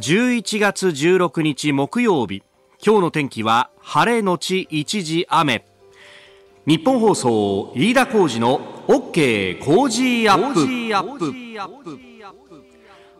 11月16日木曜日今日の天気は晴れのち一時雨日本放送飯田浩二の OK ジーアップ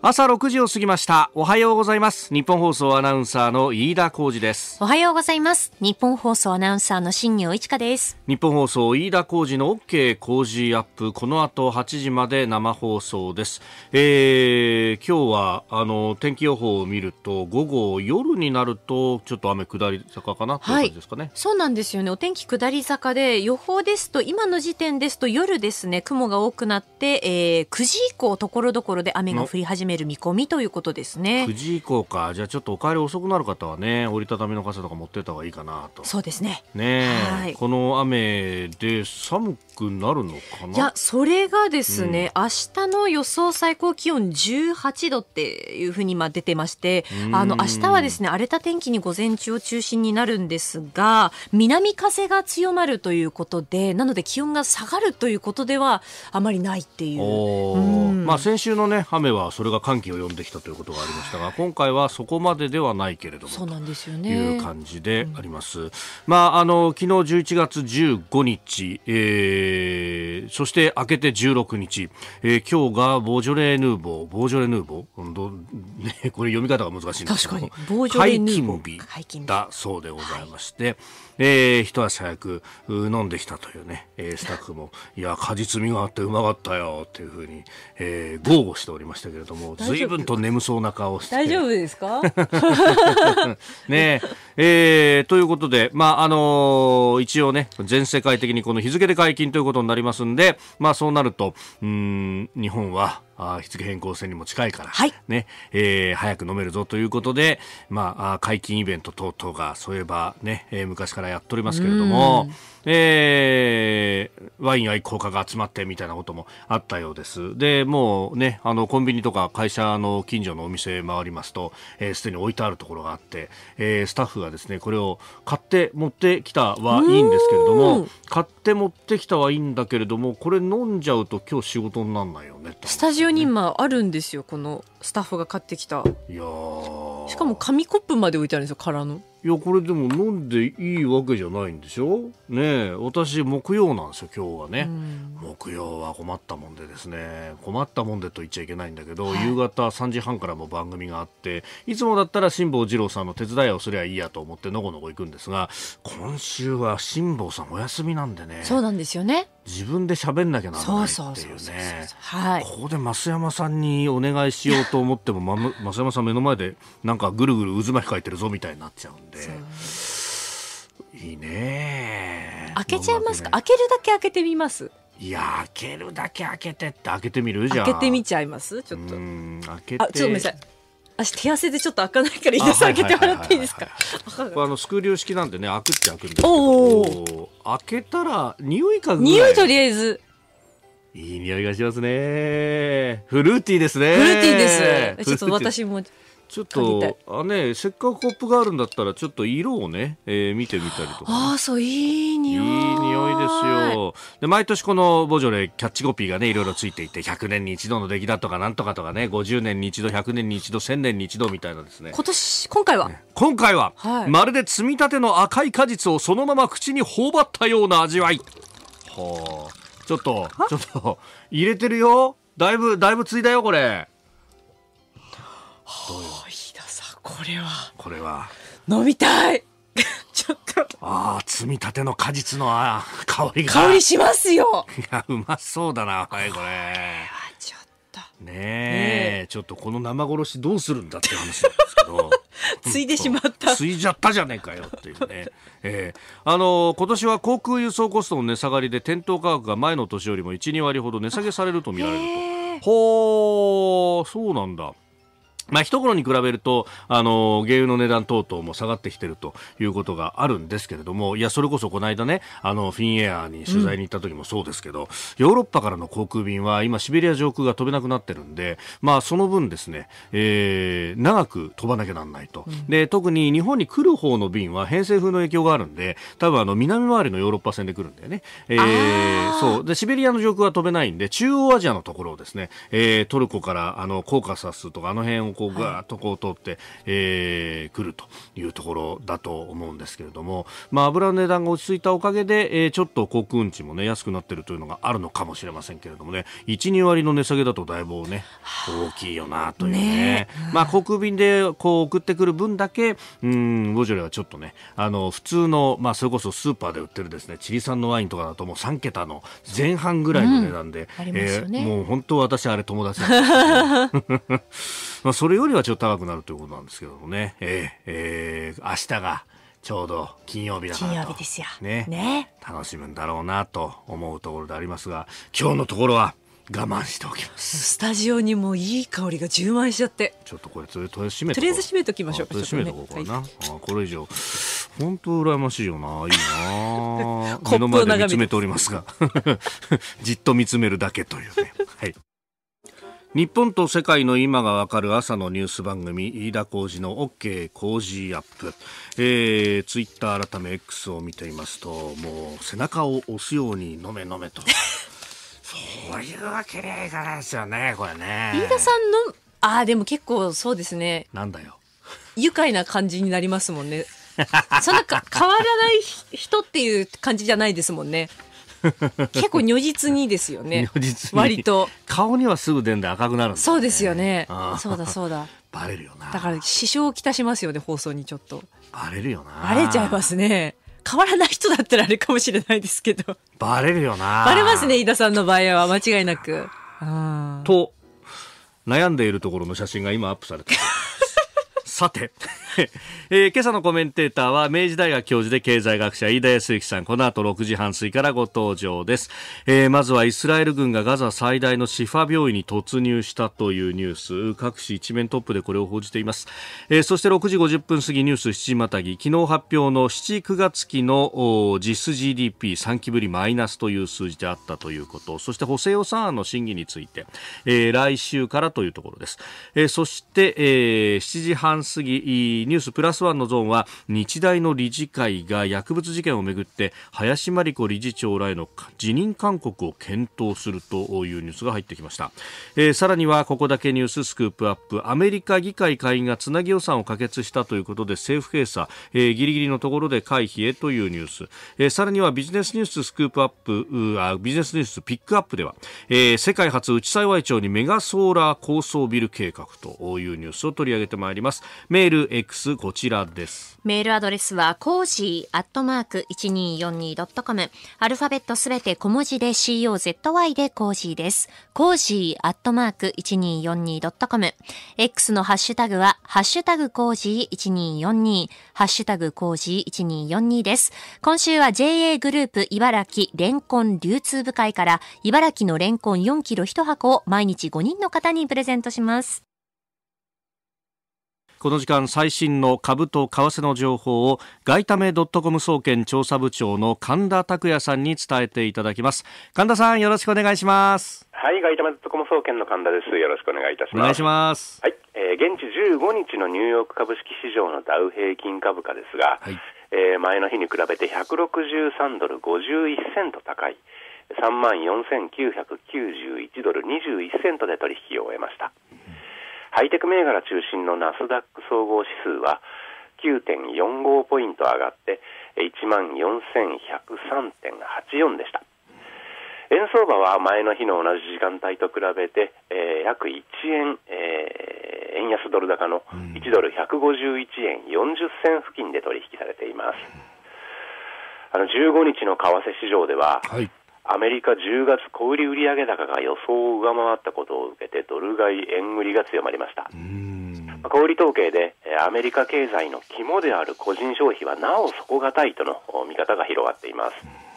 朝6時を過ぎましたおはようございます日本放送アナウンサーの飯田浩二ですおはようございます日本放送アナウンサーの新業一華です日本放送飯田浩二の OK 工事アップこの後8時まで生放送です、えー、今日はあの天気予報を見ると午後夜になるとちょっと雨下り坂かなという感じですかね、はい、そうなんですよねお天気下り坂で予報ですと今の時点ですと夜ですね雲が多くなって、えー、9時以降ところどころで雨が降り始めめる見込みということですね9時以降かじゃあちょっとお帰り遅くなる方はね折りたたみの傘とか持ってた方がいいかなとそうですねね、はい、この雨で寒くなるのかないやそれがですね、うん、明日の予想最高気温18度っていうふうに今出てましてあの明日はですね荒れた天気に午前中を中心になるんですが南風が強まるということでなので気温が下がるということではあまりないっていう、うん、まあ先週のね雨はそれが歓喜を呼んできたということがありましたが、今回はそこまでではないけれどもそうなんですよねいう感じであります。うん、まああの昨日11月15日、えー、そして明けて16日、えー、今日がボジョレーヌーボーボージョレーヌーボーどねこれ読み方が難しいんですけど、確かにボージョレー解禁日だそうでございまして。はいえー、一足早く飲んできたというね、えー、スタッフも、いや、果実味があってうまかったよっていうふうに、えー、豪語しておりましたけれども、随分と眠そうな顔をして。大丈夫ですか ねえー、ということで、まあ、あのー、一応ね、全世界的にこの日付で解禁ということになりますんで、まあ、そうなると、うん、日本は、あ日付変更線にも近いから、はいねえー、早く飲めるぞということで、まあ、解禁イベント等々がそういえばね、えー、昔からやっておりますけれども。えー、ワイン愛好家が集まってみたいなこともあったようです。で、もうね、あの、コンビニとか会社の近所のお店回りますと、す、えー、で、に置いてあるところがあって、えー、スタッフがですね、これを買って持ってきたはいいんですけれども、買って持ってきたはいいんだけれども、これ飲んじゃうと今日仕事になんないよね、ね、スタジオに今あるんですよ、このスタッフが買ってきた。いやしかも紙コップまで置いてあるんですよ、空の。いや、これでも飲んでいいわけじゃないんでしょねえ、私、木曜なんですよ、今日はね。木曜は困ったもんでですね、困ったもんでと言っちゃいけないんだけど、はい、夕方3時半からも番組があって、いつもだったら辛坊二郎さんの手伝いをすりゃいいやと思ってのこのこ行くんですが、今週は辛坊さんお休みなんでね。そうなんですよね。自分で喋んなきゃならないっていうねここで増山さんにお願いしようと思っても、増山さん目の前でなんかぐるぐる渦巻き書いてるぞみたいになっちゃうんで。いいね開けちゃいますか、ね、開けるだけ開けてみますいや開けるだけ開けてって開けてみるじゃ開けてみちゃいますちょっと開けてあちょっとごめんなさい足手汗でちょっと開かないから入れてげてもらっていいですかあのスクリュー式なんでね開くって開くんですけど開けたら匂いかぐ匂いとりあえずいい匂いがしますねフルーティーですねフルーティーですちょっと私もちょっとあ、ね、せっかくコップがあるんだったらちょっと色をね、えー、見てみたりとか、ね、あそういい匂いいい匂いですよで毎年このボジョレキャッチコピーがねいろいろついていて100年に一度の出来だとかなんとかとかね50年に一度100年に一度1000年に一度みたいなですね今年今回は、ね、今回は、はい、まるで摘みたての赤い果実をそのまま口に頬張ったような味わいはあちょっと、ちょっと、入れてるよ。だいぶ、だいぶついだよ、これ。どううこれはこれは飲みたい ちょっとああ積みたての果実のあ香りが香りしますよいやうまそうだなはいこれちょっとねえ、ね、えちょっとこの生殺しどうするんだって話なんですけど ついでしまった。ついじゃったじゃねえかよっていうね。えー、あのー、今年は航空輸送コストの値下がりで店頭価格が前の年よりも1、2割ほど値下げされると見られると。ほうそうなんだ。まあ、一頃に比べると、あの、原油の値段等々も下がってきてるということがあるんですけれども、いや、それこそこの間ね、あの、フィンエアーに取材に行った時もそうですけど、うん、ヨーロッパからの航空便は今、シベリア上空が飛べなくなってるんで、まあ、その分ですね、えー、長く飛ばなきゃなんないと。うん、で、特に日本に来る方の便は偏西風の影響があるんで、多分あの、南回りのヨーロッパ線で来るんだよね。えー、そう。で、シベリアの上空は飛べないんで、中央アジアのところをですね、えー、トルコから、あの、コーカサスとかあの辺をこうガーとこう通って、はい、えー、るというところだと思うんですけれども、まあ、油の値段が落ち着いたおかげで、えー、ちょっと航空運賃も、ね、安くなっているというのがあるのかもしれませんけれどもね12割の値下げだとだいぶ、ね、大きいよなというね、ね、まあ、航空便でこう送ってくる分だけうんボジョレはちょっとねあの普通の、まあ、それこそスーパーで売ってるですねチリ産のワインとかだともう3桁の前半ぐらいの値段で、うんね、えー、もう本当私あれ友達なんですけど、まあ、それよりはちょっと高くなるということなんですけどもね、えーえー、明日がちょうど金曜日だから金曜日ですよ、ねね、楽しむんだろうなと思うところでありますが今日のところは我慢しておきますスタジオにもいい香りが充満しちゃってちょっとこれとりあえず閉めとりあえず閉めときましょうとりあ閉めとこうかな、はい、あこれ以上本当羨ましいよないいな 目の前で見つめておりますが じっと見つめるだけというねはい日本と世界の今がわかる朝のニュース番組飯田浩司の OK 工事アップ、えー、ツイッター改め X を見ていますともう背中を押すように飲め飲めと そういうわけにはいかないですよねこれね飯田さんのああでも結構そうですねなんだよ愉快な感じになりますもんねそんな変わらない人っていう感じじゃないですもんね 結構如実にですよね。如実割と。顔にはすぐ出るんで赤くなる、ね、そうですよね。そうだそうだ。バレるよな。だから支障をきたしますよね、放送にちょっと。バレるよな。バレちゃいますね。変わらない人だったらあれかもしれないですけど。バレるよな。バレますね、飯田さんの場合は間違いなく。と、悩んでいるところの写真が今アップされて さて。えー、今朝のコメンテーターは明治大学教授で経済学者飯田康之さんこの後6時半過ぎからご登場です、えー、まずはイスラエル軍がガザ最大のシファ病院に突入したというニュース各紙一面トップでこれを報じています、えー、そして6時50分過ぎニュース7時またぎ昨日発表の79月期の実質 GDP3 期ぶりマイナスという数字であったということそして補正予算案の審議について、えー、来週からというところです、えー、そして、えー、7時半過ぎニュースプラスワンのゾーンは日大の理事会が薬物事件をめぐって林真理子理事長らへの辞任勧告を検討するというニュースが入ってきました、えー、さらにはここだけニューススクープアップアメリカ議会下院がつなぎ予算を可決したということで政府閉鎖、えー、ギリギリのところで回避へというニュース、えー、さらにはビジネスニューススクープアップあビジネスニュースピックアップでは、えー、世界初内幸町にメガソーラー高層ビル計画というニュースを取り上げてまいりますメール X こちらですメールアドレスはコージーアットマーク 1242.com アルファベットすべて小文字で COZY でコージーですコージーアットマーク 1242.com X のハッシュタグはハッシュタグコージー1242ハッシュタグコージー1242です今週は JA グループ茨城レンコン流通部会から茨城のレンコン4キロ1箱を毎日5人の方にプレゼントしますこの時間最新の株と為替の情報を外為ドットコム総研調査部長の神田拓也さんに伝えていただきます神田さんよろしくお願いしますはい外為ドットコム総研の神田ですよろしくお願いいたしますお願いしますはい、えー、現地15日のニューヨーク株式市場のダウ平均株価ですが、はいえー、前の日に比べて163ドル51セント高い3万4991ドル21セントで取引を終えました。ハイテク銘柄中心のナスダック総合指数は9.45ポイント上がって14,103.84でした。円相場は前の日の同じ時間帯と比べて、えー、約1円、えー、円安ドル高の1ドル151円40銭付近で取引されています。あの15日の為替市場では、はい、アメリカ10月小売売上高が予想を上回ったことを受けてドル買い円売りが強まりました小売統計でアメリカ経済の肝である個人消費はなお底堅いとの見方が広がっています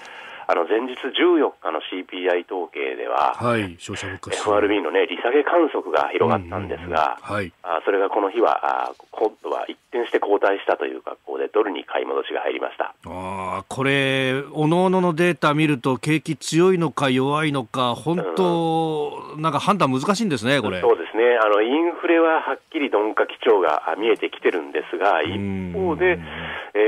あの前日14日の CPI 統計では、はい、消費者物価 FRB の、ね、利下げ観測が広がったんですが、はい、あそれがこの日はあ今度は一転して後退したという格好でドルに買い戻しが入りましたあこれ、おのおののデータ見ると景気強いのか弱いのか本当、うん、なんか判断難しいんですね、これ。そうですねあのインフレははっきり鈍化基調が見えてきてるんですが一方で、え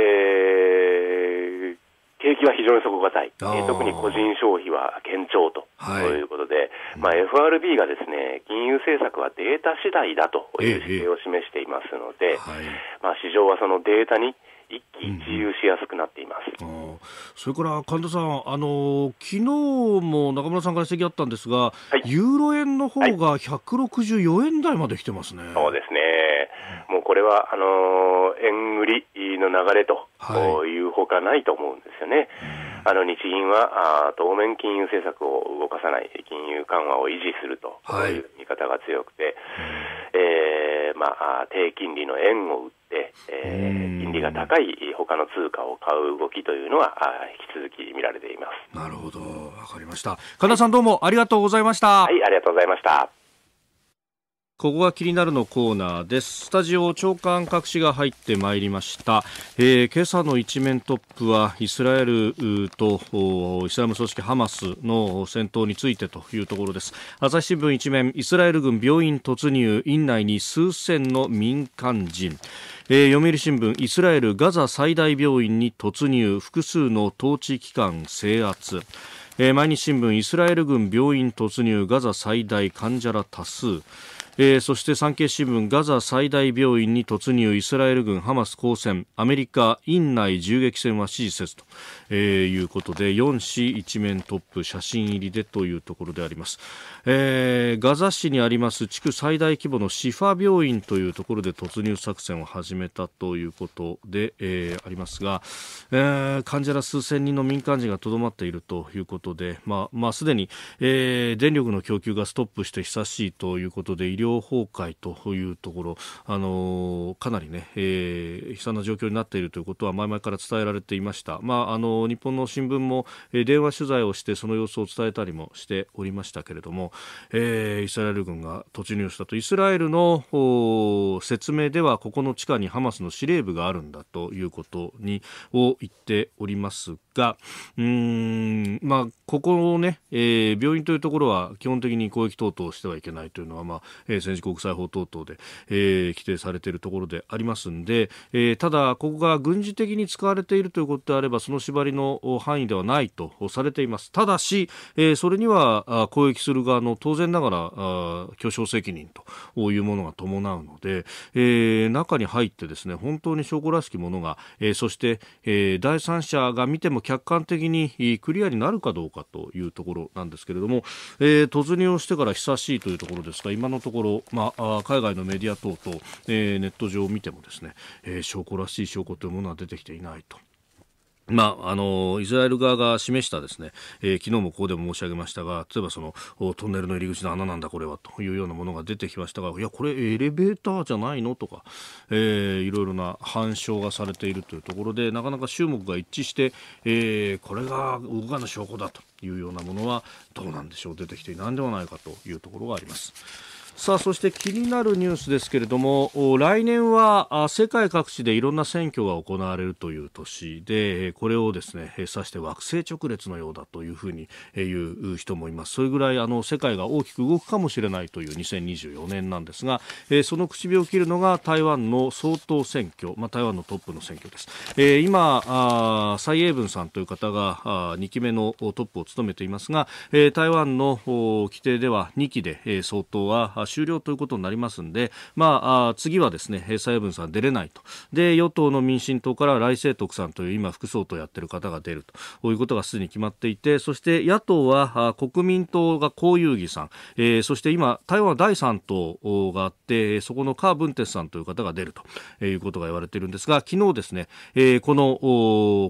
ー、景気は非常に底堅い、え特に個人消費は堅調と,、い、うことで、まあ、FRB がですね金融政策はデータ次第だという姿勢を示していますので、まあ、市場はそのデータに一喜一憂しやすくなっています、うん、それから神田さん、あの昨日も中村さんから指摘あったんですが、はい、ユーロ円の方が164円台まで来てますね。はい、そうですねもうこれはあの円売りの流れと、はい、いうほかないと思うんですよね。あの日銀はあ当面金融政策を動かさない、金融緩和を維持するという見方が強くて、はい、えー、まあ、低金利の円を売って、えー、金利が高い他の通貨を買う動きというのは引き続き見られていますなるほど、わかりました。神田さん、どうもありがとうございました。はい、ありがとうございました。ここが気になるのコーナーです。スタジオ長官隠しが入ってまいりました。えー、今朝の一面トップはイスラエルとイスラム組織ハマスの戦闘についてというところです。朝日新聞一面、イスラエル軍病院突入、院内に数千の民間人。えー、読売新聞、イスラエルガザ最大病院に突入、複数の統治機関制圧。えー、毎日新聞、イスラエル軍病院突入、ガザ最大患者ら多数。えー、そして産経新聞ガザ最大病院に突入イスラエル軍ハマス交戦アメリカ院内銃撃戦は支持せずと、えー、いうことで4市一面トップ写真入りでというところであります、えー、ガザ市にあります地区最大規模のシファ病院というところで突入作戦を始めたということで、えー、ありますが、えー、患者ら数千人の民間人がとどまっているということで、まあまあ、すでに、えー、電力の供給がストップして久しいということで医療療崩壊というところ、あのかなりね、えー、悲惨な状況になっているということは前々から伝えられていました。まあ、あの日本の新聞も、え電話取材をしてその様子を伝えたりもしておりましたけれども、えー、イスラエル軍が突入したとイスラエルの説明ではここの地下にハマスの司令部があるんだということにを言っておりますがうん、まあ、ここをね、えー、病院というところは基本的に攻撃等々してはいけないというのは、まあえー、戦時国際法等々で、えー、規定されているところでありますんで、えー、ただ、ここが軍事的に使われているということであれば、その縛りの範囲ではないとされています。ただし、えー、それには攻撃する側の当然ながら、あ巨匠責任というものが伴うので、えー、中に入ってですね、本当に証拠らしきものが、えー、そして、えー、第三者が見ても客観的にクリアになるかどうかというところなんですけれども、えー、突入をしてから久しいというところですが、今のところろ、まあ、海外のメディア等々、えー、ネット上を見てもですね、えー、証拠らしい証拠というものは出てきていないと。まあ、あの、イスラエル側が示したですね、えー、昨日もここでも申し上げましたが、例えばその、トンネルの入り口の穴なんだこれは、というようなものが出てきましたが、いや、これエレベーターじゃないのとか、えー、いろいろな反証がされているというところで、なかなか注目が一致して、えー、これが動かぬ証拠だというようなものは、どうなんでしょう、出てきていないのではないかというところがあります。さあそして気になるニュースですけれども来年は世界各地でいろんな選挙が行われるという年でこれをですね指して惑星直列のようだというふうに言う人もいますそれぐらいあの世界が大きく動くかもしれないという2024年なんですがその口火を切るのが台湾の総統選挙、まあ、台湾のトップの選挙です、今蔡英文さんという方が2期目のトップを務めていますが台湾の規定では2期で総統は終了ということになりますんで、まあ、次はですね、蔡英文さん出れないと。で、与党の民進党から来世徳さんという今、副総統やってる方が出るということがすでに決まっていて、そして野党は国民党が高遊戯さん、えー、そして今、台湾第3党があって、そこのカー・ブンテスさんという方が出るということが言われているんですが、昨日ですね、えこの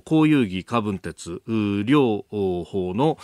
高遊戯、カー・ブンテツ、両方の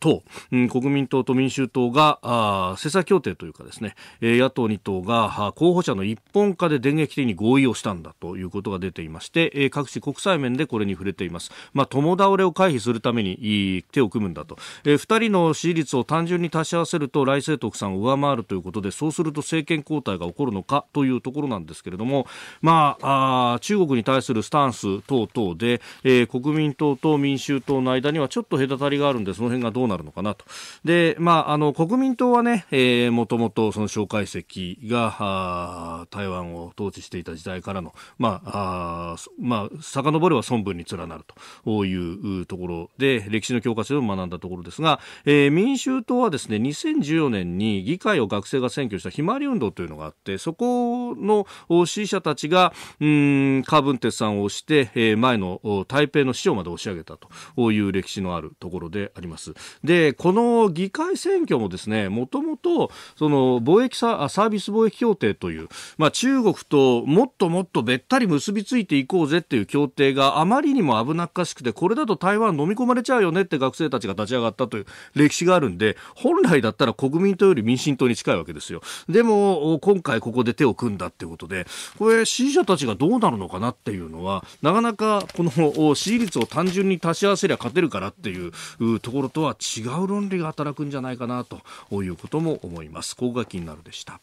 党、国民党と民衆党が、あ政策協定というかですねですね、野党2党が候補者の一本化で電撃的に合意をしたんだということが出ていまして、各地国際面でこれに触れています。まあ、共倒れを回避するために手を組むんだと。2人の支持率を単純に足し合わせると、来世徳さんを上回るということで、そうすると政権交代が起こるのかというところなんですけれども、まあ、あ中国に対するスタンス等々で、えー、国民党と民衆党の間にはちょっと隔たりがあるんで、その辺がどうなるのかなと。で、まあ、あの、国民党はね、えー、もともとその蒋介石が台湾を統治していた時代からの、まあ、あまあ、遡れば孫文に連なるというところで、歴史の教科書を学んだところですが、えー、民衆党はですね、2014年に議会を学生が占拠したひまわり運動というのがあって、そこの支持者たちがうんカーブンテスさんを押して、えー、前の台北の市長まで押し上げたとこういう歴史のあるところであります。でこの議会選挙もですねもともとその貿易ササービス貿易協定という、まあ、中国ともっともっとべったり結びついていこうぜっていう協定があまりにも危なっかしくてこれだと台湾飲み込まれちゃうよねって学生たちが立ち上がったという歴史があるんで本来だったら国民党より民進党に近いわけですよ。でも今回ここで手を組んだってことでこれ支持者たちがどうなるのかなっていうのはなかなかこの支持率を単純に足し合わせりゃ勝てるからっていうところとは違う論理が働くんじゃないかなということも思います。ここが気になるでした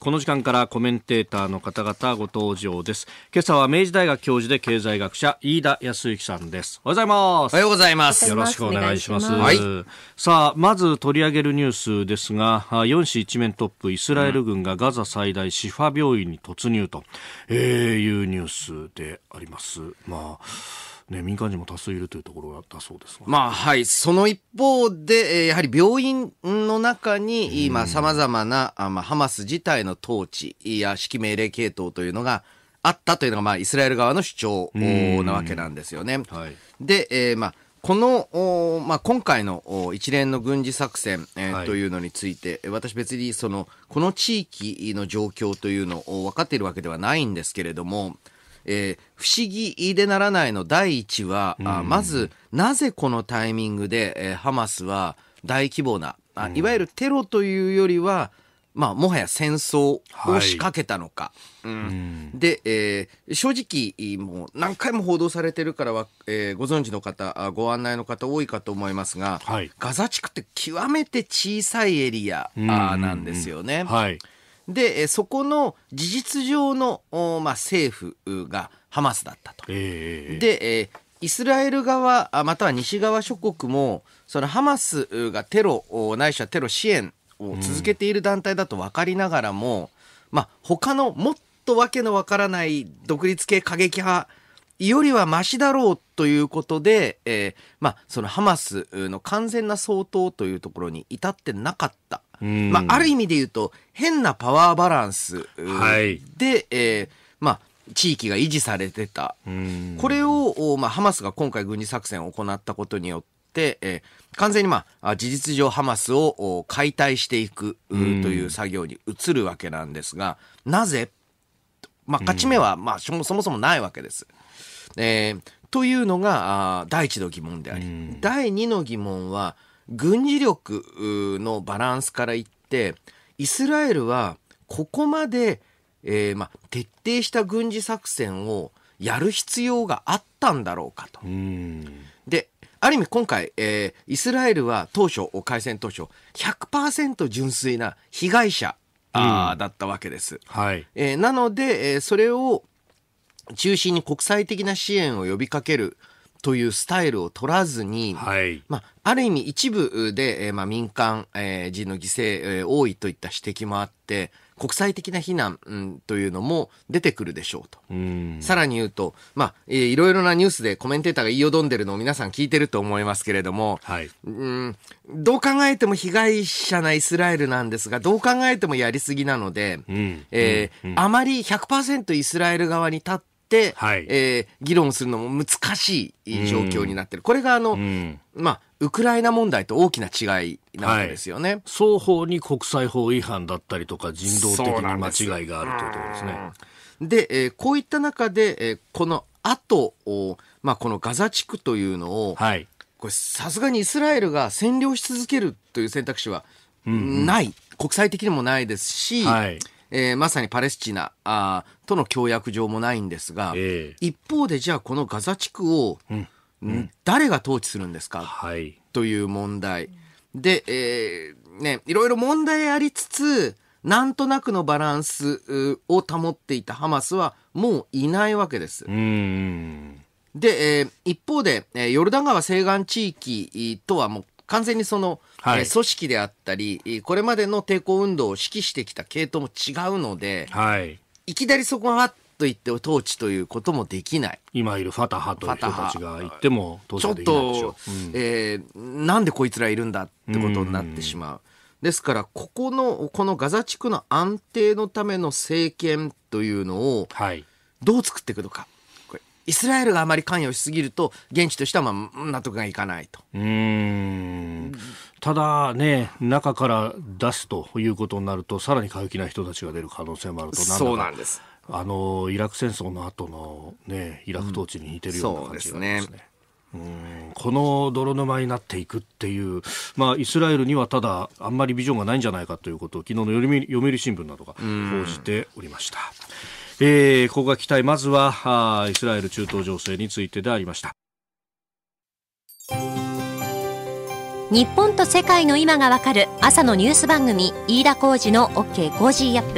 この時間からコメンテーターの方々ご登場です。今朝は明治大学教授で経済学者飯田康之さんです。おはようございます。おはようございます。よろしくお願いします。はい、さあ、まず取り上げるニュースですが、4市一面トップイスラエル軍がガザ最大シファ病院に突入とえいうニュースであります。まあね、民間人も多数いるというところだそうです、まあはい、その一方で、やはり病院の中に今、さまざまな、まあ、ハマス自体の統治や指揮命令系統というのがあったというのが、まあ、イスラエル側の主張なわけなんですよね。はい、で、えー、まあこの、まあ、今回の一連の軍事作戦、えーはい、というのについて、私別にその、この地域の状況というのを分かっているわけではないんですけれども、えー、不思議でならないの第1話、うん、あまずなぜこのタイミングで、えー、ハマスは大規模な、うん、いわゆるテロというよりは、まあ、もはや戦争を仕掛けたのか。はいうん、で、えー、正直、もう何回も報道されてるからは、えー、ご存知の方、ご案内の方多いかと思いますが、はい、ガザ地区って極めて小さいエリアなんですよね。はいでそこの事実上の、まあ、政府がハマスだったと。えー、で、イスラエル側または西側諸国もそのハマスがテロないしはテロ支援を続けている団体だと分かりながらも、うん、まあ、他のもっとわけのわからない独立系過激派よりはましだろうということで、えー、まあ、そのハマスの完全な掃討というところに至ってなかった。まあ、ある意味で言うと、変なパワーバランスで、はい、えー、まあ、地域が維持されてた。これを、まあ、ハマスが今回軍事作戦を行ったことによって、えー、完全に、まあ、事実上ハマスを解体していくという作業に移るわけなんですが、なぜ、まあ、勝ち目は、まあ、そもそもないわけです。えー、というのが第一の疑問であり、第二の疑問は、軍事力のバランスから言って、イスラエルはここまで、えー、ま、徹底した軍事作戦をやる必要があったんだろうかと。で、ある意味今回、えー、イスラエルは当初、開戦当初、100%純粋な被害者、うん、あだったわけです。はいえー、なので、えー、それを中心に国際的な支援を呼びかけるというスタイルを取らずに、はい、まあ、ある意味一部で、えー、まあ、民間、えー、人の犠牲、えー、多いといった指摘もあって国際的な非難、うん、というのも出てくるでしょうとさらに言うと、まあえー、いろいろなニュースでコメンテーターが言いよどんでるのを皆さん聞いてると思いますけれども、はい、うんどう考えても被害者なイスラエルなんですがどう考えてもやりすぎなので、うん、えーうん、あまり100%イスラエル側に立って、はい、えー、議論するのも難しい状況になってる。これがあの、うん、まあ、ウクライナ問題と大きな違いなわけですよね、はい、双方に国際法違反だったりとか人道的な間違いがあるということですね。で、えー、こういった中で、えー、この後、まあ、このガザ地区というのを、はい、これさすがにイスラエルが占領し続けるという選択肢はない、うんうん、国際的にもないですし、はいえー、まさにパレスチナあとの協約上もないんですが、えー、一方でじゃあこのガザ地区を、うん誰が統治するんですか、はい、という問題で、えー、ね、いろいろ問題ありつつなんとなくのバランスを保っていたハマスはもういないわけです。で、えー、一方で、えー、ヨルダン川西岸地域とはもう完全にその、はい、え組織であったり、これまでの抵抗運動を指揮してきた系統も違うので、はい、いきなりそこはと言って統治ということもできない。今いるファタハという人たちが言ってもちょっと、うえなんでこいつらいるんだってことになってしまう。うですから、ここの、このガザ地区の安定のための政権というのを、どう作っていくのか。はいイスラエルがあまり関与しすぎると現地としてはまあ納得がいかないと。うんただね、中から出すということになると、さらに過激な人たちが出る可能性もあると、そうなんです。あのイラク戦争の後のね、イラク統治に似てるような感じが、ねうん、ですね。うんこの泥沼になっていくっていう、まあ、イスラエルにはただあんまりビジョンがないんじゃないかということを昨日の読売新聞などが報じておりました。うんえー、ここが期待まずはイスラエル中東情勢についてでありました日本と世界の今がわかる朝のニュース番組飯田浩司の OK コージーアッ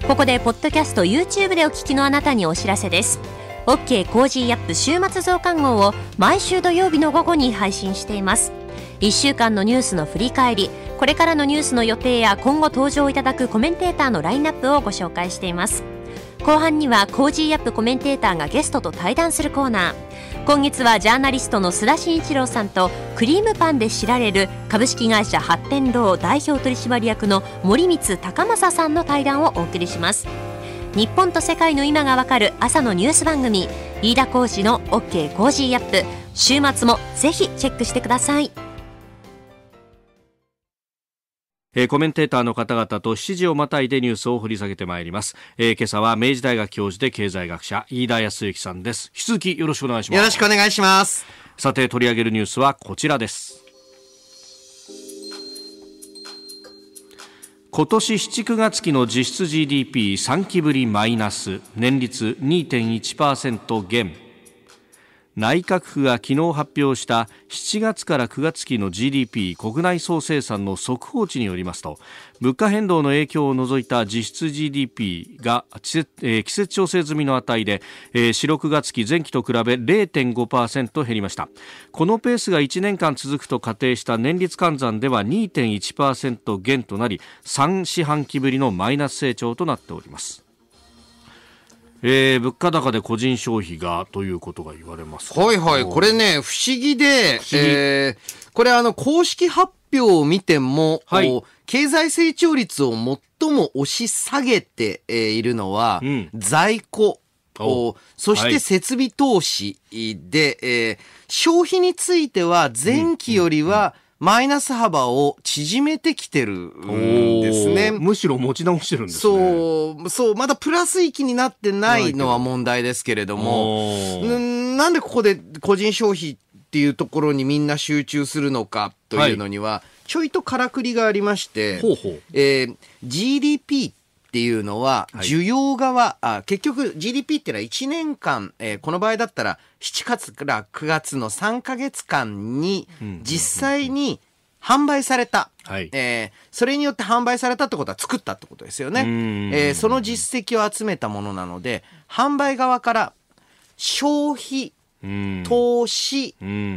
プここでポッドキャスト YouTube でお聞きのあなたにお知らせです OK コージーアップ週末増刊号を毎週土曜日の午後に配信しています1週間のニュースの振り返りこれからのニュースの予定や今後登場いただくコメンテーターのラインナップをご紹介しています後半にはコージーアップコメンテーターがゲストと対談するコーナー今月はジャーナリストの須田慎一郎さんとクリームパンで知られる株式会社発展堂代表取締役の森光隆正さんの対談をお送りします日本と世界の今がわかる朝のニュース番組飯田浩司の OK コージーアップ週末もぜひチェックしてくださいえー、コメンテーターの方々と7時をまたいでニュースを掘り下げてまいります、えー、今朝は明治大学教授で経済学者飯田康之さんです引き続きよろしくお願いしますよろしくお願いしますさて取り上げるニュースはこちらです今年7、9月期の実質 GDP3 期ぶりマイナス年率2.1%減内閣府が昨日発表した7月から9月期の GDP 国内総生産の速報値によりますと物価変動の影響を除いた実質 GDP が季節調整済みの値で4、6月期前期と比べ0.5%減りましたこのペースが1年間続くと仮定した年率換算では2.1%減となり3四半期ぶりのマイナス成長となっておりますえー、物価高で個人消費がということが言われますはいはいこれね不思議で思えー、これあの公式発表を見ても、はい、経済成長率を最も押し下げているのは、うん、在庫おそして設備投資で、はい、えー、消費については前期よりは、うんうんマイナス幅を縮めてきてるんですね。むしろ持ち直してるんですね。そう、そう、まだプラス域になってないのは問題ですけれども、なんでここで個人消費っていうところにみんな集中するのかというのには、はい、ちょいとからくりがありまして、ほうほうえー、GDP ってっていうのは、需要側、はい、結局 GDP っていうのは1年間、えー、この場合だったら7月から9月の3か月間に実際に販売された、はい、えー、それによって販売されたってことは作ったってことですよね、えー、その実績を集めたものなので販売側から消費投資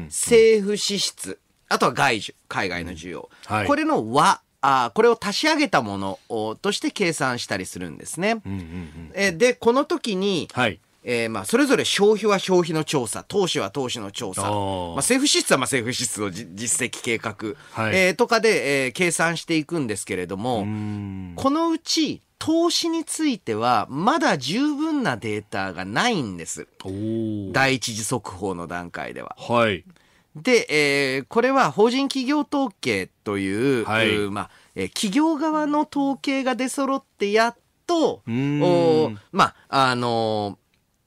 政府支出あとは外需海外の需要、はい、これの和あこれを足し上げたものをとして計算したりするんですね。うんうんうん、えでこの時に、はいえー、まあそれぞれ消費は消費の調査投資は投資の調査、まあ、政府支出はまあ政府支出の実績計画、はい、えー、とかで、えー、計算していくんですけれどもこのうち投資についてはまだ十分なデータがないんです第一次速報の段階では。はいで、えー、これは法人企業統計という、はい、まあ、えー、企業側の統計が出揃ってやっと、おまあ、あのー、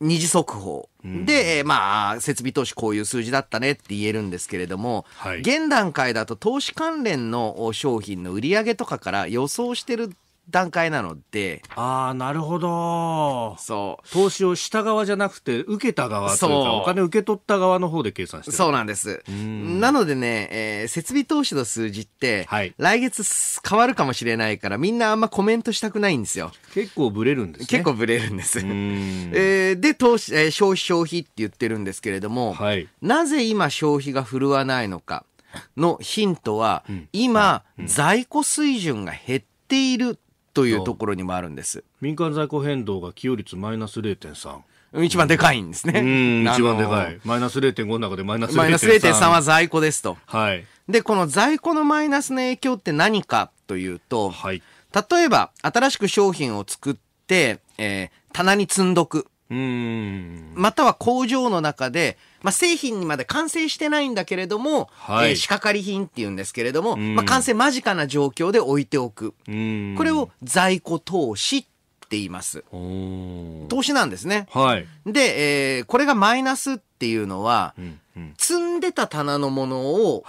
二次速報で、まあ、設備投資こういう数字だったねって言えるんですけれども、はい、現段階だと投資関連の商品の売り上げとかから予想してる段階なので、ああ、なるほど。そう。投資をした側じゃなくて、受けた側というか、お金受け取った側の方で計算してる。そうなんです。なのでね、えー、設備投資の数字って、はい、来月変わるかもしれないから、みんなあんまコメントしたくないんですよ。結構ブレるんですね。結構ブレるんです。ー えー、で、投資、えー、消費消費って言ってるんですけれども、はい、なぜ今消費が振るわないのかのヒントは、うん、今、はい、在庫水準が減っているというところにもあるんです。民間在庫変動が寄与率マイナス0.3。一番でかいんですね。一番でかい。マイナス0.5の中でマイナス0.3。マイナス0.3は在庫ですと。はい。で、この在庫のマイナスの影響って何かというと、はい。例えば、新しく商品を作って、えー、棚に積んどく。または工場の中で、まあ、製品にまで完成してないんだけれども、はい、えー、仕掛かり品っていうんですけれども、まあ、完成間近な状況で置いておく。これを在庫投資って言います。投資なんですね。はい、で、えー、これがマイナスっていうのは、うんうん、積んでた棚のものを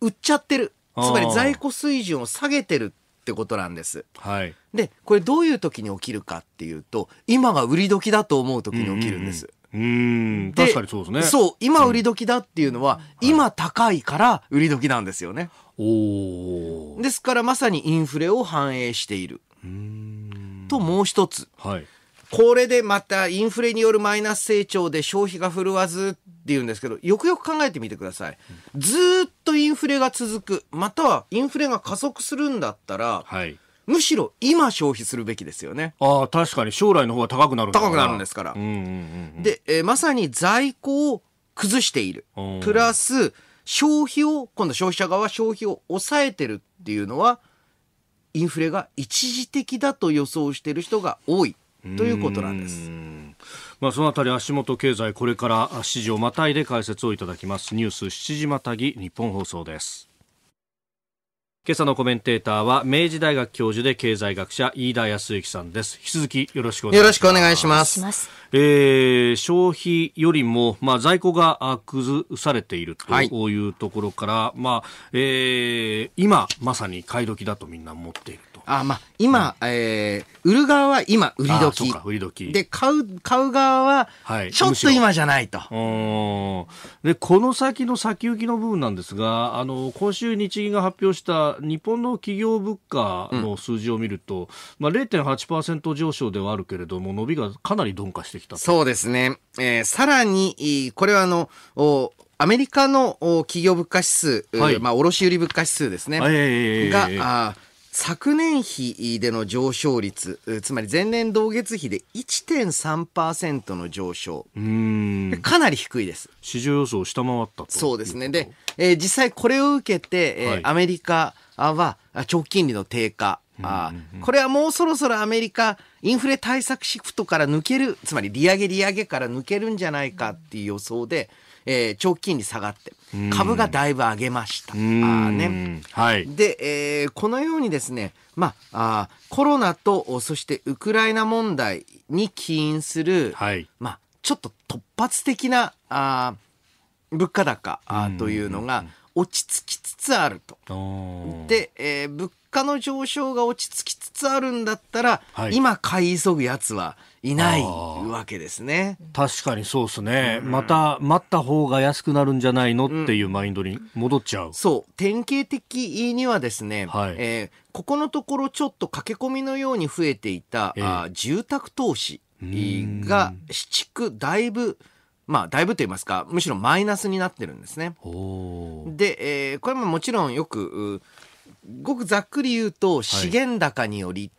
売っちゃってる。はい、つまり在庫水準を下げてるってことなんです。はい、でこれどういう時に起きるかっていうと今が売り時だと思う時に起きるんです。うんうんうんうん確かにそうですねそう今売り時だっていうのは、うん、今高いから売り時なんですよね、はい、ですからまさにインフレを反映しているうんともう一つ、はい、これでまたインフレによるマイナス成長で消費が振るわずっていうんですけど、よくよく考えてみてください。ずっとインフレが続く、またはインフレが加速するんだったら、はいむしろ今消費するべきですよね。ああ、確かに将来の方が高くなる高くなるんですから。で、えー、まさに在庫を崩している。プラス、消費を、今度消費者側は消費を抑えてるっていうのは、インフレが一時的だと予想してる人が多い。ということなんです。まあ、そのあたり足元経済これから指示をまたいで解説をいただきますニュース7時またぎ日本放送です今朝のコメンテーターは明治大学教授で経済学者飯田康之さんです引き続きよろしくお願いしますえー、消費よりも、まあ、在庫が崩されているというところから、はい、まあえー、今まさに買い時だとみんな思っているあまあ今、うん、えー、売る側は今売り時売り時で買う買う側はちょっと今じゃないと、はい、でこの先の先行きの部分なんですがあの今週日銀が発表した日本の企業物価の数字を見ると、うん、まあ、0.8%上昇ではあるけれども伸びがかなり鈍化してきたそうですね、えー、さらにこれはあのおアメリカの企業物価指数、はい、まあ、卸売物価指数ですね、えー、が、えー、あ昨年比での上昇率、つまり前年同月比で1.3%の上昇。かなり低いです。市場予想を下回ったと。そうですね。で、えー、実際これを受けて、えー、はい、アメリカは長期金利の低下。あこれはもうそろそろアメリカインフレ対策シフトから抜けるつまり利上げ利上げから抜けるんじゃないかっていう予想でえー、長期金利下がって、株がだいぶ上げました。あね、はい、で、えー、このようにですね、まあ、あコロナとそしてウクライナ問題に起因する、はい、まあ、ちょっと突発的なあ物価高というのが落ち着きつつあると。で、えー、物価の上昇が落ち着きつつあるんだったら、はい、今買い急ぐやつはいないわけですね。確かにそうですね、うん、また待った方が安くなるんじゃないのっていうマインドに戻っちゃう。うん、そう典型的にはですね、はい、えー、ここのところちょっと駆け込みのように増えていた、えー、あ住宅投資が市地だいぶまあ、だいぶと言いますか、むしろマイナスになってるんですね。で、えー、これももちろんよく、ごくざっくり言うと、資源高により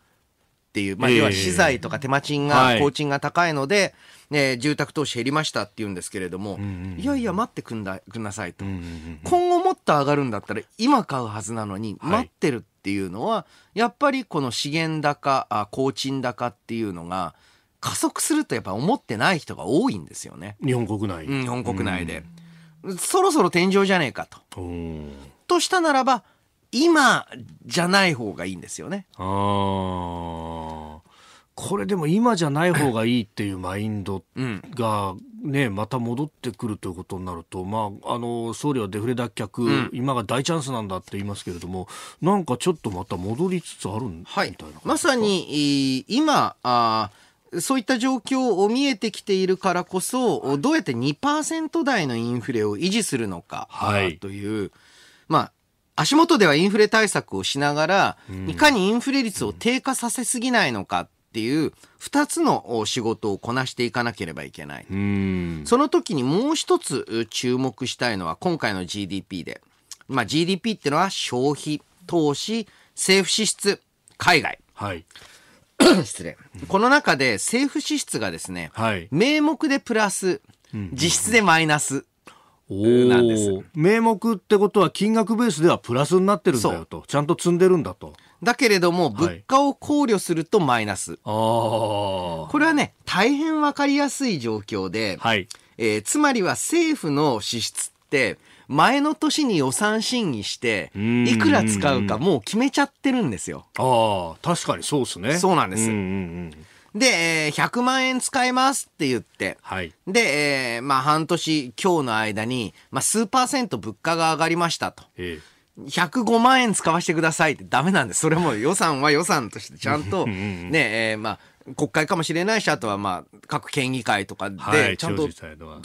っていう、まあ、要は資材とか手間賃が、工賃が高いので、ね、住宅投資減りましたって言うんですけれども、いやいや、待ってくんだくんなさいと、今後もっと上がるんだったら、今買うはずなのに、待ってるっていうのは、やっぱりこの資源高、あ工賃高っていうのが、加速するとやっぱ思ってない人が多いんですよね。日本国内。日本国内で。そろそろ天井じゃねえかと。としたならば、今じゃない方がいいんですよね。あこれでも今じゃない方がいいっていうマインドがね、うん、また戻ってくるということになると、まあ、あの総理はデフレ脱却、うん、今が大チャンスなんだって言いますけれどもなんかちょっとまた戻りつつあるみたいな、はい、まさに今あそういった状況を見えてきているからこそ、どうやって2%台のインフレを維持するのか、はい、という、まあ、足元ではインフレ対策をしながら、いかにインフレ率を低下させすぎないのかっていう2つの仕事をこなしていかなければいけない。その時にもう一つ注目したいのは今回の GDP で。まあ GDP ってのは消費、投資、政府支出、海外。はい。失礼。この中で政府支出がですね、はい、名目でプラス、実質でマイナスなんです名目ってことは金額ベースではプラスになってるんだよとちゃんと積んでるんだとだけれども物価を考慮するとマイナス、はい、これはね大変わかりやすい状況で、はいえー、つまりは政府の支出って前の年に予算審議していくら使うかもう決めちゃってるんですよ。ああ確かにそうですね。そうなんです。うんうんうんで、えー、100万円使いますって言って、はい、で、えー、まあ、半年、今日の間に、まあ、数パーセント物価が上がりましたと。ええ105万円使わせてくださいってダメなんです。それも予算は予算としてちゃんと、ね、えー、まあ、国会かもしれないし、あとはまあ、各県議会とかで、ちゃんと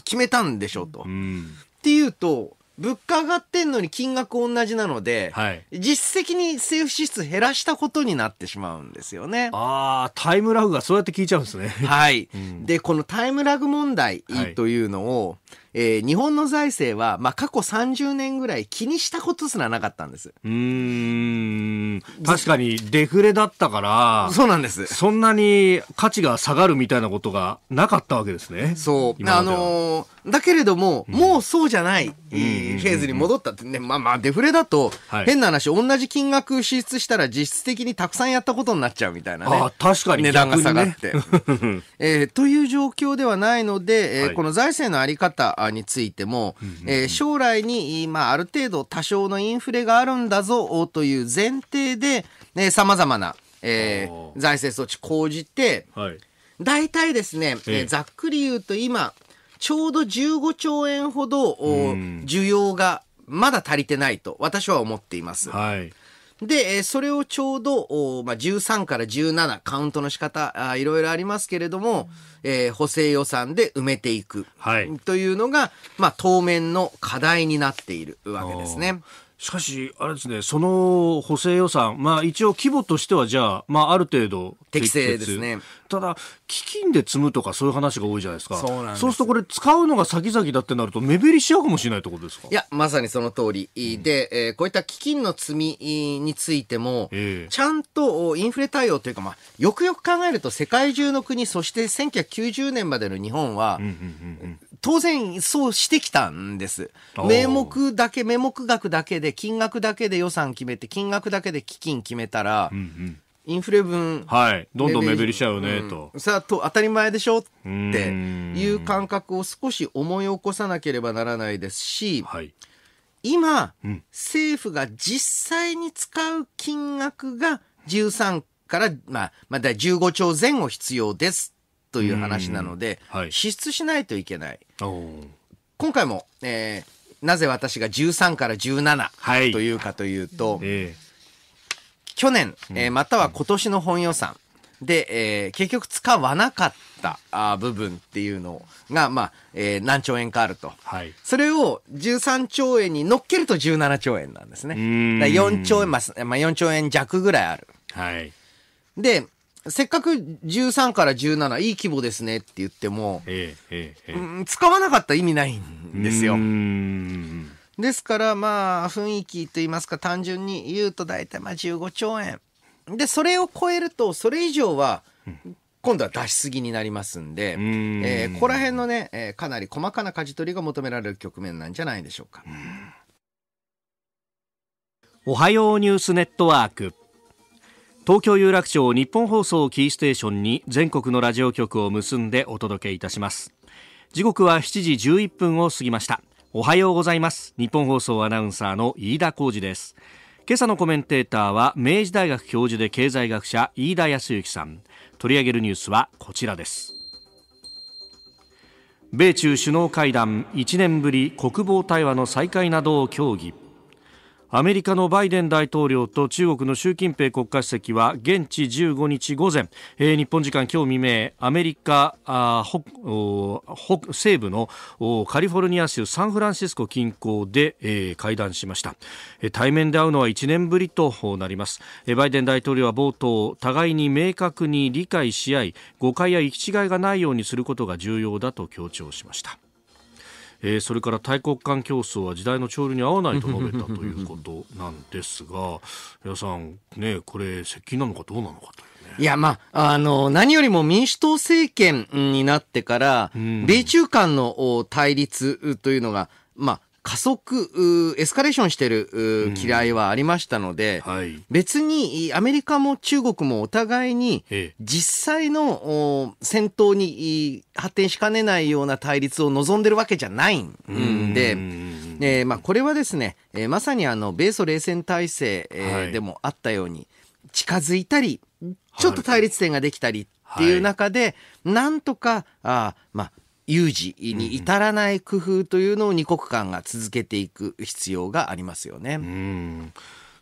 決めたんでしょうと。はい、っていうと、物価上がってんのに金額同じなので、はい、実績に政府支出減らしたことになってしまうんですよね。ああ、タイムラグがそうやって聞いちゃうんですね。はい。うん、で、このタイムラグ問題というのを、はいえー、日本の財政は、まあ、過去30年ぐらい気にしたことすらなかったんです。うん。確かにデフレだったから、そうなんです。そんなに価値が下がるみたいなことがなかったわけですね。そう。あのー、だけれども、うん、もうそうじゃない、フェーズに戻ったってね、まあまあ、デフレだと、変な話、同じ金額支出したら実質的にたくさんやったことになっちゃうみたいなね。あ確かに、ね、値段が下がって。えー、という状況ではないので、えー、はい、この財政のあり方、についても、えー、将来に、まあ、ある程度多少のインフレがあるんだぞという前提で、ね、様々な、えー、財政措置講じて、はい、大体ですね、えー、ざっくり言うと今、ちょうど15兆円ほど、需要がまだ足りてないと私は思っています。はいで、それをちょうど、まあ、13から17、カウントの仕方、いろいろありますけれども、うん、えー、補正予算で埋めていく。はい。というのが、まあ、当面の課題になっているわけですね。しかし、あれですね、その補正予算、まあ一応規模としてはじゃあ、まあある程度適正ですね。ただ、基金で積むとかそういう話が多いじゃないですか。そうするとこれ使うのが先々だってなると、目減りしちゃうかもしれないってことですかいや、まさにその通り。うん、で、えー、こういった基金の積みについても、えー、ちゃんとインフレ対応というか、まあ、よくよく考えると世界中の国、そして1990年までの日本は、うんうんうんうん当然そうしてきたんです。名目だけ、名目額だけで、金額だけで予算決めて、金額だけで基金決めたら、うんうんインフレ分、はい、どんどん目減りしちゃうね、うん、と。さあと、当たり前でしょっていう感覚を少し思い起こさなければならないですし、はい、今、うん、政府が実際に使う金額が13から、まあ、まあ、15兆前後必要ですという話なので、はい、支出しないといけない。今回も、えー、なぜ私が13から17、というかというと、えー、去年、えー、または今年の本予算で、えー、結局使わなかったあ部分っていうのが、まあえー、何兆円かあると、はい、それを13兆円に乗っけると17兆円なんですね。4兆円、まあ、まあ、4兆円弱ぐらいある。はい、でせっかく13から17、いい規模ですねって言っても、ええええ、使わなかった意味ないんですよ。ですから、まあ、雰囲気と言いますか、単純に言うと大体まあ15兆円。で、それを超えると、それ以上は、今度は出しすぎになりますんで、んえー、ここら辺のね、えー、かなり細かな舵取りが求められる局面なんじゃないでしょうか。おはようニュースネットワーク。東京有楽町日本放送キーステーションに全国のラジオ局を結んでお届けいたします時刻は7時11分を過ぎましたおはようございます日本放送アナウンサーの飯田浩二です今朝のコメンテーターは明治大学教授で経済学者飯田康之さん取り上げるニュースはこちらです米中首脳会談1年ぶり国防対話の再開などを協議アメリカのバイデン大統領と中国の習近平国家主席は現地15日午前、えー、日本時間今日未明アメリカ北西部のカリフォルニア州サンフランシスコ近郊で、えー、会談しました、えー、対面で会うのは1年ぶりとなります、えー、バイデン大統領は冒頭互いに明確に理解し合い誤解や行き違いがないようにすることが重要だと強調しましたえー、それから大国間競争は時代の潮流に合わないと述べたということなんですが皆 さん、ね、これ接近なのかどうなのかという。いや、まあ、あの、何よりも民主党政権になってから、米中間の対立というのが、まあ、加速、エスカレーションしてる嫌いはありましたので、うんはい、別にアメリカも中国もお互いに実際の戦闘に発展しかねないような対立を望んでるわけじゃないんで、うんえーまあ、これはですね、まさにあの米ソ冷戦体制、でもあったように、近づいたり、ちょっと対立点ができたりっていう中で、はい、なんとか、あまあ、有事に至らない工夫というのを二国間が続けていく必要がありますよね。うん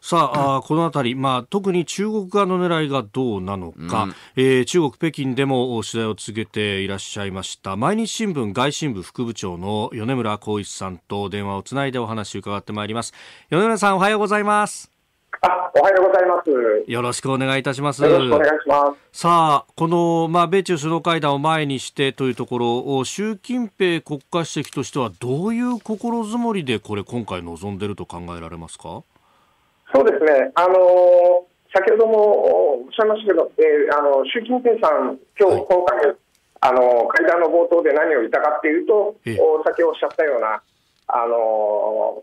さあ、うん、この辺り、まあ、特に中国側の狙いがどうなのか、うん、えー、中国・北京でも取材を続けていらっしゃいました毎日新聞外信部副部長の米村浩一さんと電話をつないでお話を伺ってまいります米村さんおはようございますあ、おはようございます。よろしくお願いいたします。よろしくお願いします。さあ、この、まあ、米中首脳会談を前にしてというところ、習近平国家主席としては、どういう心づもりで、これ、今回臨んでると考えられますかそうですね。あのー先ほどもおっしゃいましたけど、えー、あの習近平さん、今日、はい、今回あの、会談の冒頭で何を言ったかっていうと、お先ほどおっしゃったような、あの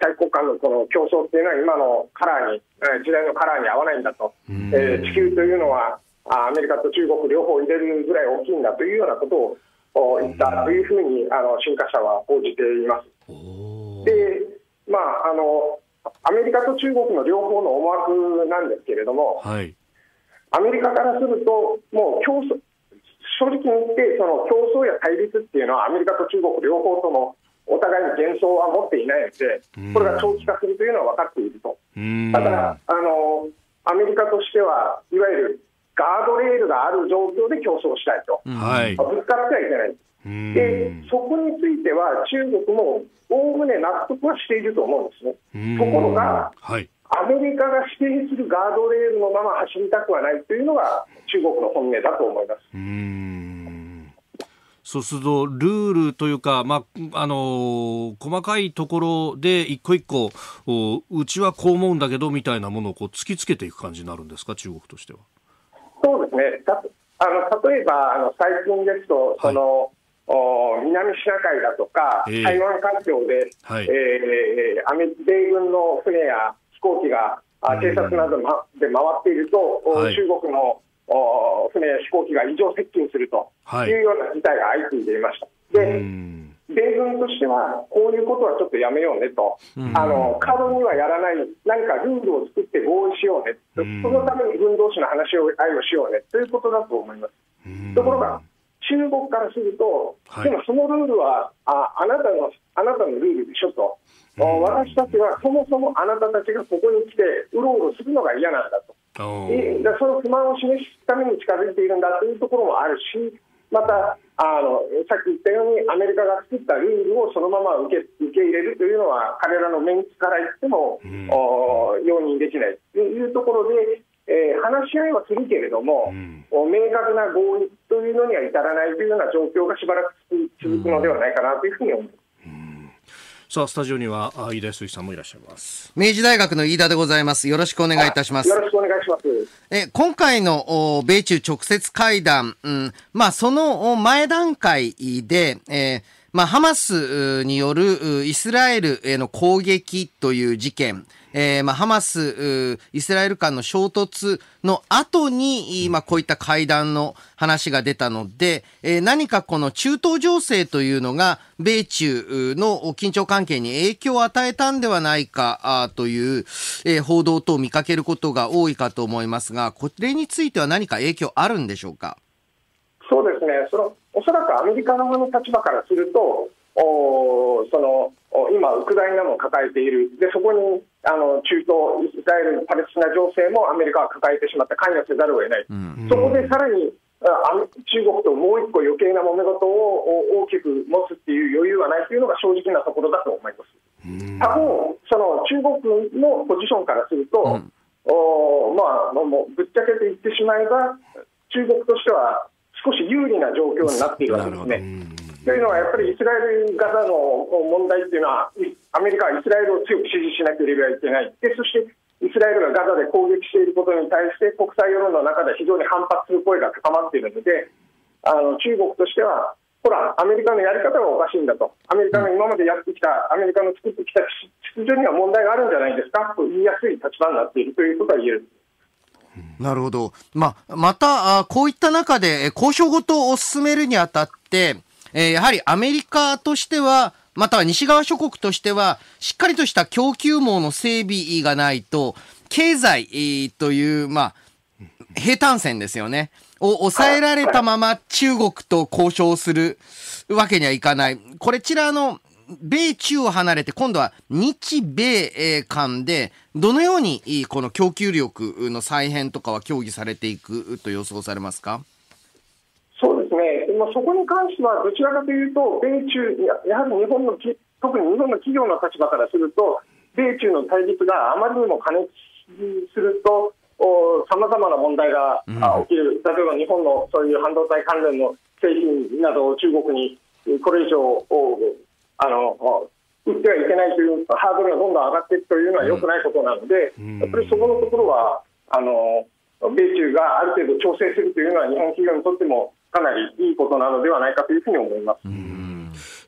大国間のこの競争っていうのは今のカラーに、時代のカラーに合わないんだと、えー、地球というのはアメリカと中国両方入れるぐらい大きいんだというようなことを言ったというふうにあの進化者は報じています。で、まああの、アメリカと中国の両方の思惑なんですけれども、はい、アメリカからすると、もう競争正直に言って、その競争や対立っていうのは、アメリカと中国両方ともお互いに幻想は持っていないので、これが長期化するというのは分かっていると、だからあのアメリカとしては、いわゆるガードレールがある状況で競争したいと、はい、ぶつかってはいけない。でそこについては中国もおおむね納得はしていると思うんですね。ところが、はい、アメリカが指定するガードレールのまま走りたくはないというのが中国の本音だと思います。そうするとルールというか、まああのー、細かいところで一個一個うちはこう思うんだけどみたいなものをこう突きつけていく感じになるんですか中国としては。そうですねあの例えばあの最近ですと、はい、そのお南シナ海だとか、えー、台湾環境で、はい、えー、アメ米軍の船や飛行機が、警察などで回っていると、はい、中国の船や飛行機が異常接近するというような事態が相次いでいました。で米軍としては、こういうことはちょっとやめようねと、あの過度にはやらない、何かルールを作って合意しようね、そのために軍同士の話を、愛をしようねということだと思います。ところが、中国からすると、でもそのルールはああなたのあなたのルールでしょと、私たちはそもそもあなたたちがここに来て、うろうろするのが嫌なんだと。えその不満を示すために近づいているんだというところもあるしまたあのさっき言ったようにアメリカが作ったルールをそのまま受け受け入れるというのは彼らのメンツから言っても、うん、お容認できないというところで、えー、話し合いはするけれども、うん、明確な合意というのには至らないというような状況がしばらく続くのではないかなというふうに思います。さあスタジオには飯田康さんもいらっしゃいます明治大学の飯田でございますよろしくお願いいたしますよろしくお願いしますえ今回の米中直接会談、うん、まあその前段階で、えーまあ、ハマスによるイスラエルへの攻撃という事件、えー、まあ、ハマス、イスラエル間の衝突の後に、まあ、こういった会談の話が出たので、えー、何かこの中東情勢というのが、米中の緊張関係に影響を与えたんではないかという、えー、報道等を見かけることが多いかと思いますが、これについては何か影響あるんでしょうか。そうですねその、おそらくアメリカのの立場からすると、おそのお今、ウクライナも抱えている、でそこにあの中東、イスラエル、パレスチナ情勢もアメリカは抱えてしまって、関与せざるを得ない、うんそこでさらにあ中国ともう一個余計な揉め事をお大きく持つっていう余裕はないというのが正直なところだと思います。他方、その中国のポジションからすると、うん、おまあ、もうぶっちゃけて言ってしまえば、中国としては少し有利な状況になっているわけですね。というのはやっぱりイスラエル・ガザの問題というのは、アメリカはイスラエルを強く支持しなければいけない、でそしてイスラエルがガザで攻撃していることに対して、国際世論の中で非常に反発する声が高まっているので、あの中国としては、ほら、アメリカのやり方がおかしいんだと、アメリカの今までやってきた、アメリカの作ってきた秩序には問題があるんじゃないですかと言いやすい立場になっているということが言える。なるほど。ままた、あこういった中で、交渉ごとを進めるにあたって、えやはりアメリカとしては、または西側諸国としては、しっかりとした供給網の整備がないと、経済という、まあ、平坦線ですよね。を抑えられたまま中国と交渉するわけにはいかない。これちらの、米中を離れて今度は日米間でどのようにこの供給力の再編とかは協議されていくと予想されますかそうですね、まあ、そこに関してはどちらかというと米中やはり日本の特に日本の企業の立場からすると米中の対立があまりにも過熱するとさまざまな問題が起きる、うん、例えば日本のそういう半導体関連の製品などを中国にこれ以上あの打ってはいけないというハードルがどんどん上がっていくというのはよくないことなので、やっぱりそこのところはあの米中がある程度調整するというのは日本企業にとってもかなりいいことなのではないかというふうに思います。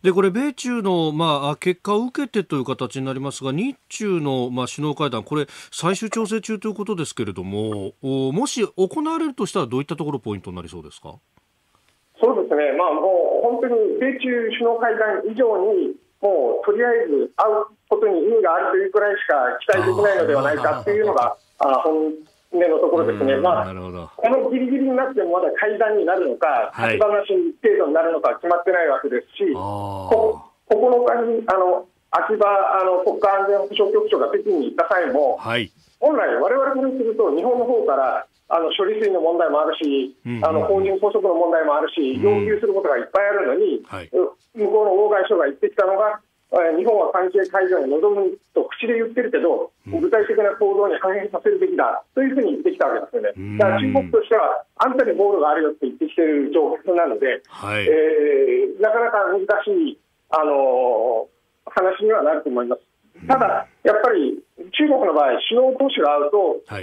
でこれ、米中の、まあ、結果を受けてという形になりますが、日中の、まあ、首脳会談、これ、最終調整中ということですけれども、もし行われるとしたら、どういったところ、ポイントになりそうですか。そうですね、まあ、もう本当に米中首脳会談以上に、もうとりあえず会うことに意味があるというくらいしか期待できないのではないかというのが、あ本音のところですね、まあ、このぎりぎりになってもまだ会談になるのか、立ち話程度になるのか決まってないわけですし、9日にあの秋葉あの国家安全保障局長が北京に行った際も、はい、本来、われわれからすると、日本の方からあの処理水の問題もあるし、うんう法人拘束の問題もあるし、要求することがいっぱいあるのに、向こうの大外相が言ってきたのが、日本は関係改善を望むと口で言ってるけど、具体的な行動に反映させるべきだというふうに言ってきたわけですよね。だから中国としては、あんたにゴールがあるよって言ってきてる状況なので、えなかなか難しい、あの話にはなると思います。ただ、やっぱり中国の場合、首脳同士が会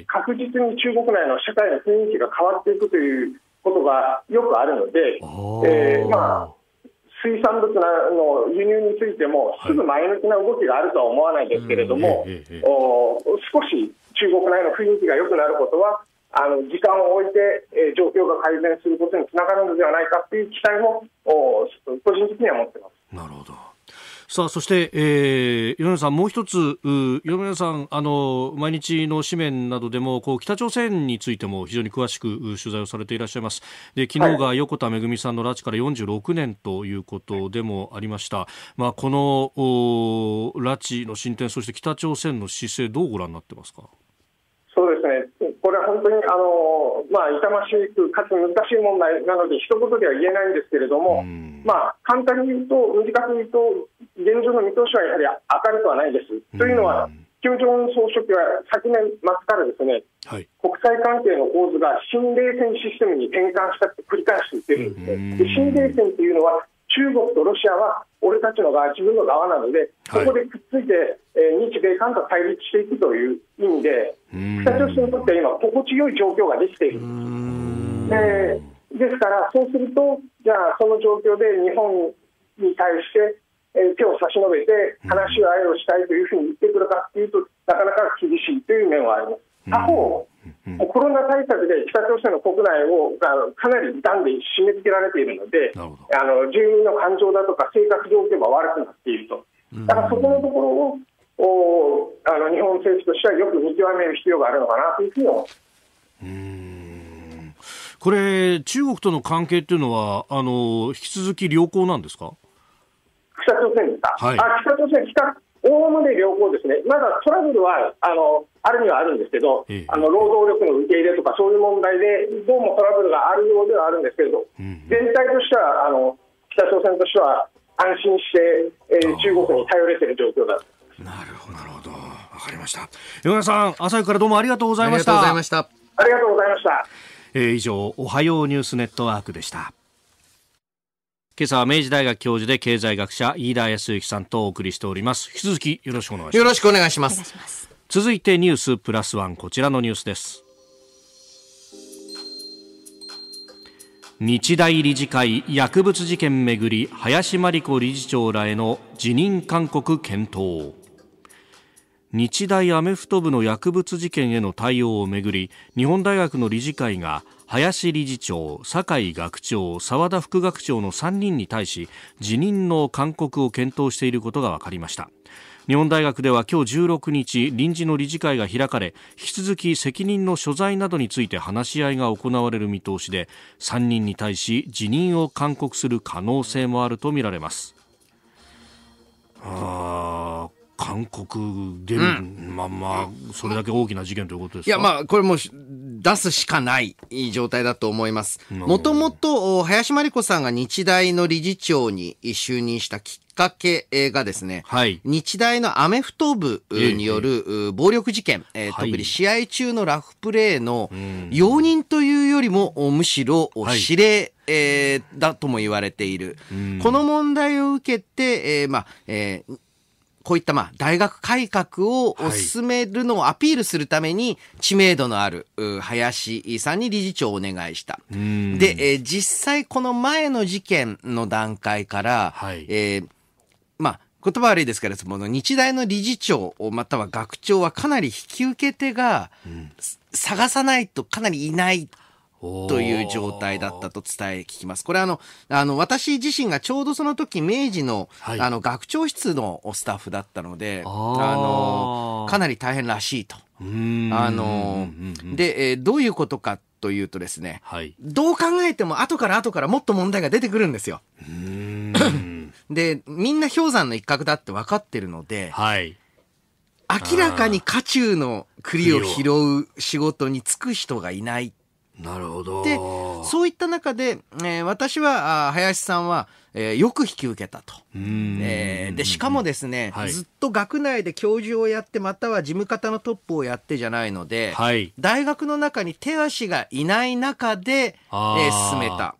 うと、確実に中国内の社会の雰囲気が変わっていくということがよくあるので、えー、まあ、水産物の輸入についても、すぐ前向きな動きがあるとは思わないですけれども、はい、お少し中国内の雰囲気が良くなることは、あの時間を置いて、えー、状況が改善することにつながるのではないかという期待も個人的には持ってます。なるほどさあ、そして、えー、米田さん、もう一つ、米田さん、あの、毎日の紙面などでも、こう、北朝鮮についても非常に詳しく取材をされていらっしゃいます。で、昨日が横田めぐみさんの拉致から46年ということでもありました。まあ、この、拉致の進展、そして北朝鮮の姿勢、どうご覧になってますかそうですね。これは本当に、あの、まあ、痛ましく、かつ難しい問題なので、一言では言えないんですけれども、まあ、簡単に言うと、短く言うと、現状の見通しはやはり明るくはないです。というのは、金正恩総書記は昨年末からですね、はい、国際関係の構図が新冷戦システムに転換したって繰り返していってるんですね。で新冷戦というのは中国とロシアは俺たちの側、自分の側なので、そこでくっついて、えー、日米韓と対立していくという意味で、北朝鮮にとっては今、心地よい状況ができている。でですから、そうすると、じゃあ、その状況で日本に対して、えー、手を差し伸べて、話し合いをしたいというふうに言ってくるかというと、なかなか厳しいという面はあります。他方、もうコロナ対策で北朝鮮の国内をかなり傷んで締め付けられているので、あの住民の感情だとか生活条件も悪くなっていると、だからそこのところをおあの日本政府としてはよく見極める必要があるのかなというふうに思うんこれ、中国との関係っていうのは、あの引き続き良好なんですか北朝鮮ですか、はい、あ北朝鮮比較おおむね良好ですね、まだトラブルはあのあるにはあるんですけど、ええ、あの労働力の受け入れとか、そういう問題で、どうもトラブルがあるようではあるんですけど、うん、全体としてはあの、北朝鮮としては安心して、えー、中国に頼れてる状況だなるほど、なるほど、わかりました。米田さん、朝日からどうもありがとうございました。ありがとうございました。ありがとうございました。えー、以上、おはようニュースネットワークでした。今朝は明治大学教授で経済学者飯田康之さんとお送りしております引き続きよろしくお願いしますよろしくお願いします続いてニュースプラスワンこちらのニュースです日大理事会薬物事件めぐり林真理子理事長らへの辞任勧告検討日大アメフト部の薬物事件への対応をめぐり日本大学の理事会が林理事長、酒井学長、澤田副学長の3人に対し辞任の勧告を検討していることが分かりました日本大学では今日16日臨時の理事会が開かれ引き続き責任の所在などについて話し合いが行われる見通しで3人に対し辞任を勧告する可能性もあるとみられますあ韓国で、うん、まあまあ、それだけ大きな事件ということですかいや、まあ、これも出すしかない状態だと思います。もともと、林真理子さんが日大の理事長に就任したきっかけがですね、はい、日大のアメフト部による暴力事件、えー、特に試合中のラフプレーの容認というよりも、むしろ指令、はいえー、だとも言われている。この問題を受けて、えー、まあ、えー、こういったまあ大学改革を進めるのをアピールするために知名度のある林さんに理事長をお願いした。で、えー、実際この前の事件の段階から、はい、えー、まあ言葉悪いですけど日大の理事長または学長はかなり引き受け手が探さないとかなりいないという状態だったと伝え聞きます。これあの、あの、私自身がちょうどその時、明治の、はい、あの、学長室のスタッフだったので、あの、かなり大変らしいと。あの、で、えー、どういうことかというとですね、はい、どう考えても後から後からもっと問題が出てくるんですよ。で、みんな氷山の一角だって分かってるので、はい、明らかに渦中の栗を拾う仕事に就く人がいない。なるほど。で、そういった中で、えー、私は、林さんは、えー、よく引き受けたと。えー、で、しかもですね、はい、ずっと学内で教授をやって、または事務方のトップをやってじゃないので、はい、大学の中に手足がいない中で、えー、進めた。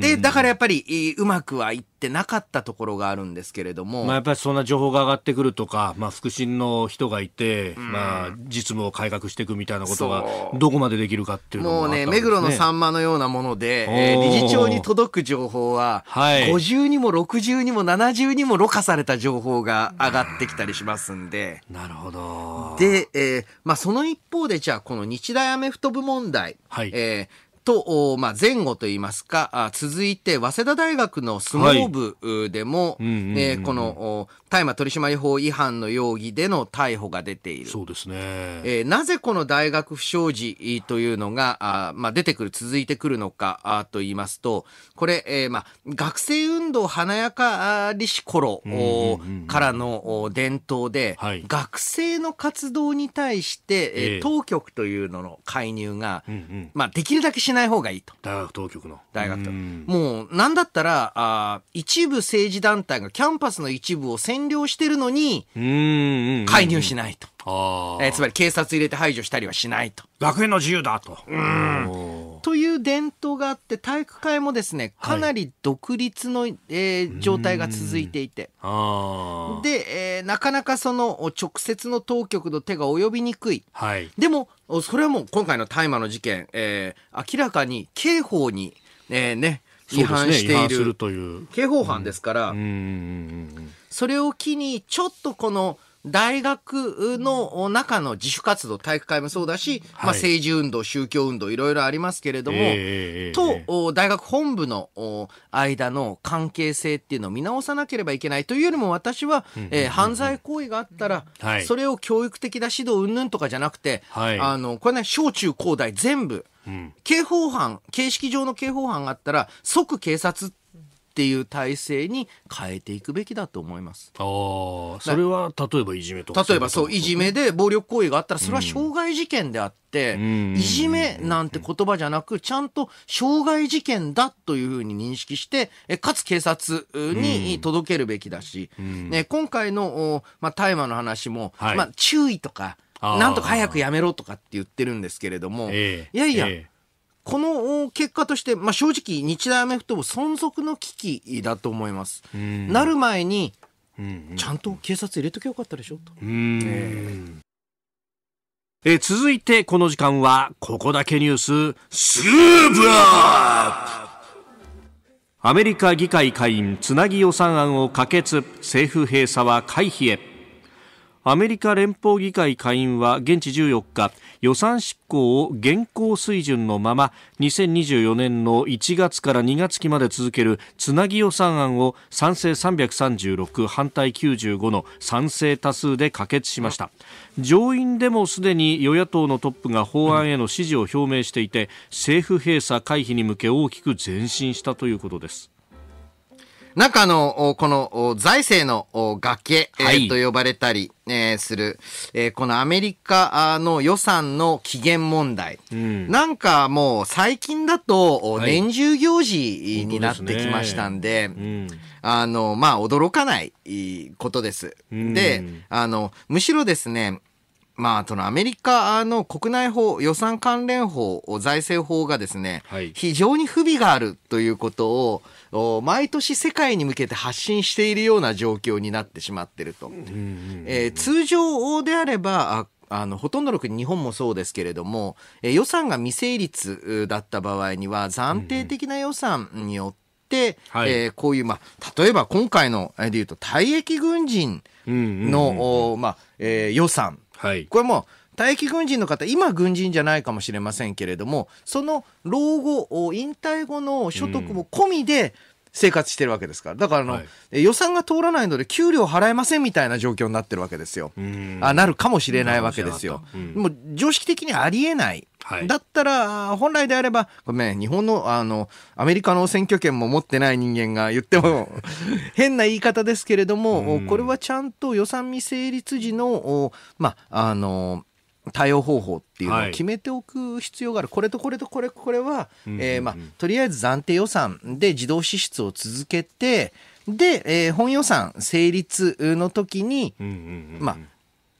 で、だからやっぱり、うまくはいってなかったところがあるんですけれども。まあやっぱりそんな情報が上がってくるとか、まあ腹心の人がいて、まあ実務を改革していくみたいなことが、どこまでできるかっていうのも、ね、もうね、目黒のさんまのようなもので、えー、理事長に届く情報は、はい、50にも60にも70にもろ過された情報が上がってきたりしますんで。なるほど。で、えー、まあその一方でじゃあこの日大アメフト部問題、はい、えーと、まあ、前後といいますか、続いて、早稲田大学の相撲部でも、この大麻取締法違反の容疑での逮捕が出ている。そうですね。えー、なぜこの大学不祥事というのが、あまあ、出てくる、続いてくるのかあと言いますと、これ、えー、まあ、学生運動華やかりし頃、からの伝統で、はい、学生の活動に対して、えー、当局というのの介入が、うんうん、まあ、できるだけしない方がいいと大学当局の大学ともう何だったらあ一部政治団体がキャンパスの一部を占領してるのに介入しないと、あ、えー、つまり警察入れて排除したりはしないと学園の自由だとうんという伝統があって体育会もですねかなり独立の、はい、えー、状態が続いていてで、えー、なかなかその直接の当局の手が及びにくい、はい、でもそれはもう今回の大麻の事件、えー、明らかに刑法に、えーね、違反している,、ね、るという刑法犯ですから、うん、それを機にちょっとこの。大学の中の自主活動、体育会もそうだし、まあ、政治運動、宗教運動、いろいろありますけれども、と、大学本部の間の関係性っていうのを見直さなければいけないというよりも、私は、えー、犯罪行為があったら、それを教育的な指導、云々とかじゃなくて、はい、あの、これね、小中高大全部、刑法犯、形式上の刑法犯があったら、即警察って、っていう体制に変えていくべきだと思います。ああ、それは例えばいじめとか。例えばそう、いじめで暴力行為があったら、それは傷害事件であって、いじめなんて言葉じゃなく、ちゃんと傷害事件だというふうに認識して、かつ警察に届けるべきだし、ね、今回の、まあ、大麻の話も、はい、まあ、注意とか、なんとか早くやめろとかって言ってるんですけれども、えー、いやいや、えーこの結果として、まあ、正直日大アメフト部存続の危機だと思います。なる前に、ちゃんと警察入れときゃよかったでしょと。え続いてこの時間は、ここだけニュース、スーアアメリカ議会下院つなぎ予算案を可決、政府閉鎖は回避へ。アメリカ連邦議会下院は現地14日予算執行を現行水準のまま2024年の1月から2月期まで続けるつなぎ予算案を賛成336反対95の賛成多数で可決しました上院でもすでに与野党のトップが法案への支持を表明していて政府閉鎖回避に向け大きく前進したということですなんかあの、この財政の崖、と呼ばれたり、えする、えこのアメリカの予算の期限問題、うん、なんかもう最近だと年中行事になってきましたんで、はいでねうん、あの、まあ、驚かないことです。うん、で、あの、むしろですね、まあ、そのアメリカの国内法、予算関連法、財政法がですね、はい、非常に不備があるということを、毎年世界に向けて発信しているような状況になってしまってると。通常であればあのほとんどの国日本もそうですけれども、えー、予算が未成立だった場合には暫定的な予算によって、こういう、まあ、例えば今回のでいうと退役軍人の、まあえ予算、はい、これも待機軍人の方今軍人じゃないかもしれませんけれどもその老後引退後の所得も込みで生活してるわけですからだからあの、はい、予算が通らないので給料払えませんみたいな状況になってるわけですよあなるかもしれないわけですよ、うん、もう常識的にありえないはい、だったら、本来であれば、ごめん、日本の、あの、アメリカの選挙権も持ってない人間が言っても、変な言い方ですけれども、これはちゃんと予算未成立時の、ま、あの、対応方法っていうのを決めておく必要がある、はい、これとこれとこれこれは、うんうんえー、まとりあえず暫定予算で自動支出を続けてで、えー、本予算成立の時に、うんうんうん、ま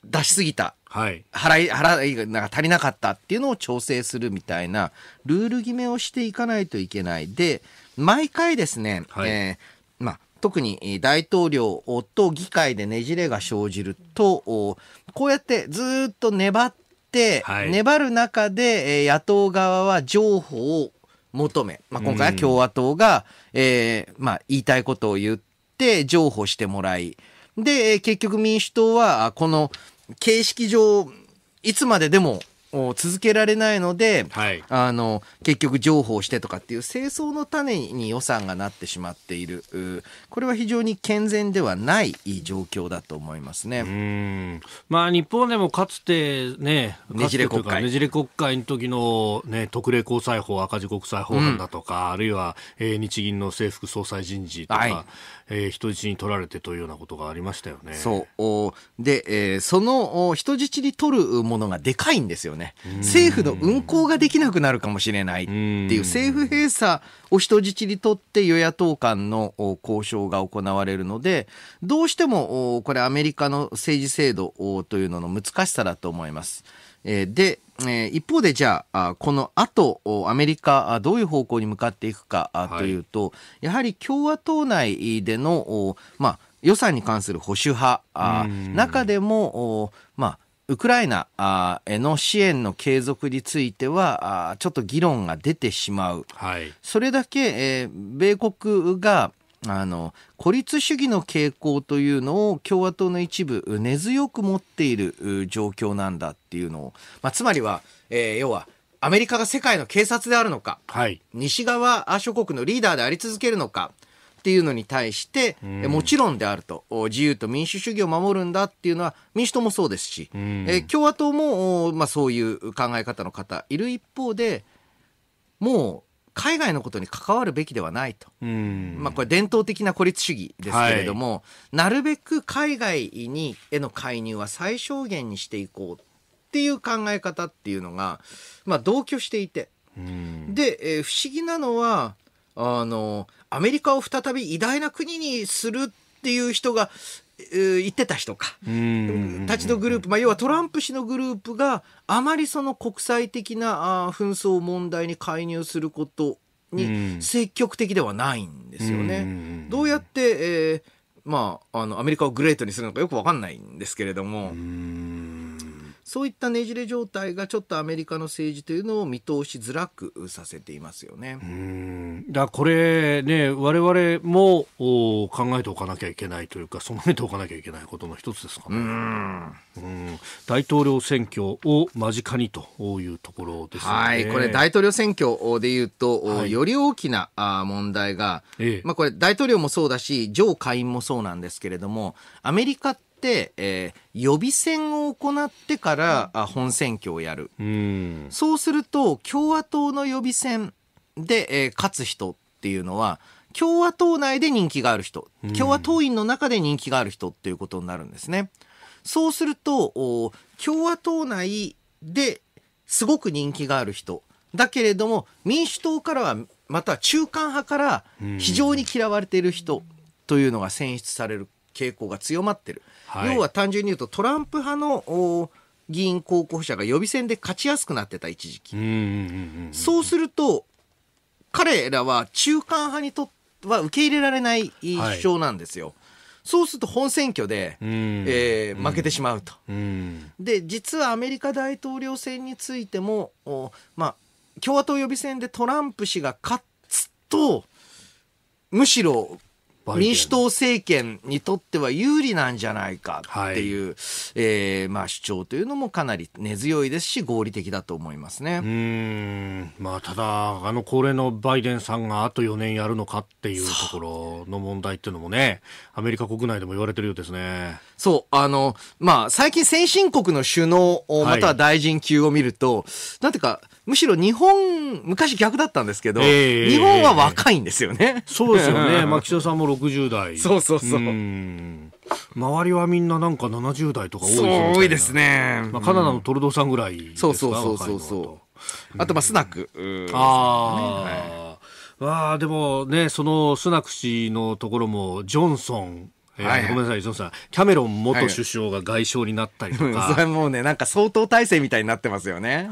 出しすぎた、はい、払い払いなんか足りなかったっていうのを調整するみたいなルール決めをしていかないといけないで毎回ですね、はい、えー、ま特に大統領と議会でねじれが生じると、こうやってずっと粘って、はい、粘る中で野党側は譲歩を求め、まあ、今回は共和党が、うん、えー、まあ、言いたいことを言って譲歩してもらい、で、結局民主党はこの形式上、いつまででもを続けられないので、はい、あの結局譲歩をしてとかっていう清掃の種に予算がなってしまっているこれは非常に健全ではない状況だと思いますね。まあ、日本でもかつてねねじれ国会ねじれ国会の時の、ね、特例交際法赤字国際法案だとか、うん、あるいは、えー、日銀の政府総裁人事とか、はい、えー、人質に取られてというようなことがありましたよね。そうで、えー、その人質に取るものがでかいんですよね。ね政府の運行ができなくなるかもしれないっていう政府閉鎖を人質にとって与野党間の交渉が行われるのでどうしてもこれアメリカの政治制度というのの難しさだと思います。で、一方でじゃあ、この後、アメリカ、どういう方向に向かっていくかというと、はい、やはり共和党内での、まあ、予算に関する保守派、中でも、まあ、ウクライナへの支援の継続については、ちょっと議論が出てしまう。はい、それだけ、米国が、あの孤立主義の傾向というのを共和党の一部根強く持っている状況なんだっていうのを、まあ、つまりは、えー、要はアメリカが世界の警察であるのか、はい、西側諸国のリーダーであり続けるのかっていうのに対して、うん、もちろんであると自由と民主主義を守るんだっていうのは民主党もそうですし、うん、え共和党も、まあ、そういう考え方の方いる一方でもう海外のことに関わるべきではないと、まあ、これ伝統的な孤立主義ですけれども、はい、なるべく海外にへの介入は最小限にしていこうっていう考え方っていうのが、まあ、同居していて、で、えー、不思議なのはあのアメリカを再び偉大な国にするっていう人が言ってた人かたちのグループ、まあ、要はトランプ氏のグループがあまりその国際的な紛争問題に介入することに積極的ではないんですよね。うどうやって、えーまあ、あのアメリカをグレートにするのかよく分かんないんですけれども。そういったねじれ状態がちょっとアメリカの政治というのを見通しづらくさせていますよね。うんだこれね我々も考えておかなきゃいけないというか備えておかなきゃいけないことの一つですかね。うん大統領選挙を間近にというところです、ね、はいこれ大統領選挙でいうと、はい、より大きな問題が、ええ、まあこれ大統領もそうだし上下院もそうなんですけれどもアメリカって、えー、予備選を行ってから、う本選挙をやる、うそうすると共和党の予備選で、えー、勝つ人っていうのは共和党内で人気がある人共和党員の中で人気がある人っていうことになるんですね。そうすると共和党内ですごく人気がある人だけれども民主党からはまた中間派から非常に嫌われている人というのが選出される傾向が強まってる。はい、要は単純に言うとトランプ派の議員候補者が予備選で勝ちやすくなってた一時期、そうすると彼らは中間派にとっては受け入れられない主張なんですよ。はいそうすると本選挙で、えー、負けてしまうと、うで実はアメリカ大統領選についてもまあ、共和党予備選でトランプ氏が勝つとむしろ民主党政権にとっては有利なんじゃないかっていう、はい、えー、まあ、主張というのもかなり根強いですし合理的だと思いますねうんまあ、ただ、あの高齢のバイデンさんがあと4年やるのかっていうところの問題っていうのもねアメリカ国内でも言われてるようですね。そう、あの、まあ、最近先進国の首脳、または大臣級を見ると、はい、なんていうか、むしろ日本、昔逆だったんですけど、えー、日本は若いんですよね。そうですよね。まあ、岸田さんも60代。そうそうそう。う周りはみんななんか70代とか多い多いですね。まあ、カナダのトルドーさんぐらいですか、うん、そうそうそうそう。あと、まあ、スナック。ああ。はいあでもね、そのスナク氏のところも、ジョンソンえー、はい、ごめんなさい、ジョンさん。キャメロン元首相が外相になったりとか。それもうね、なんか相当体制みたいになってますよね。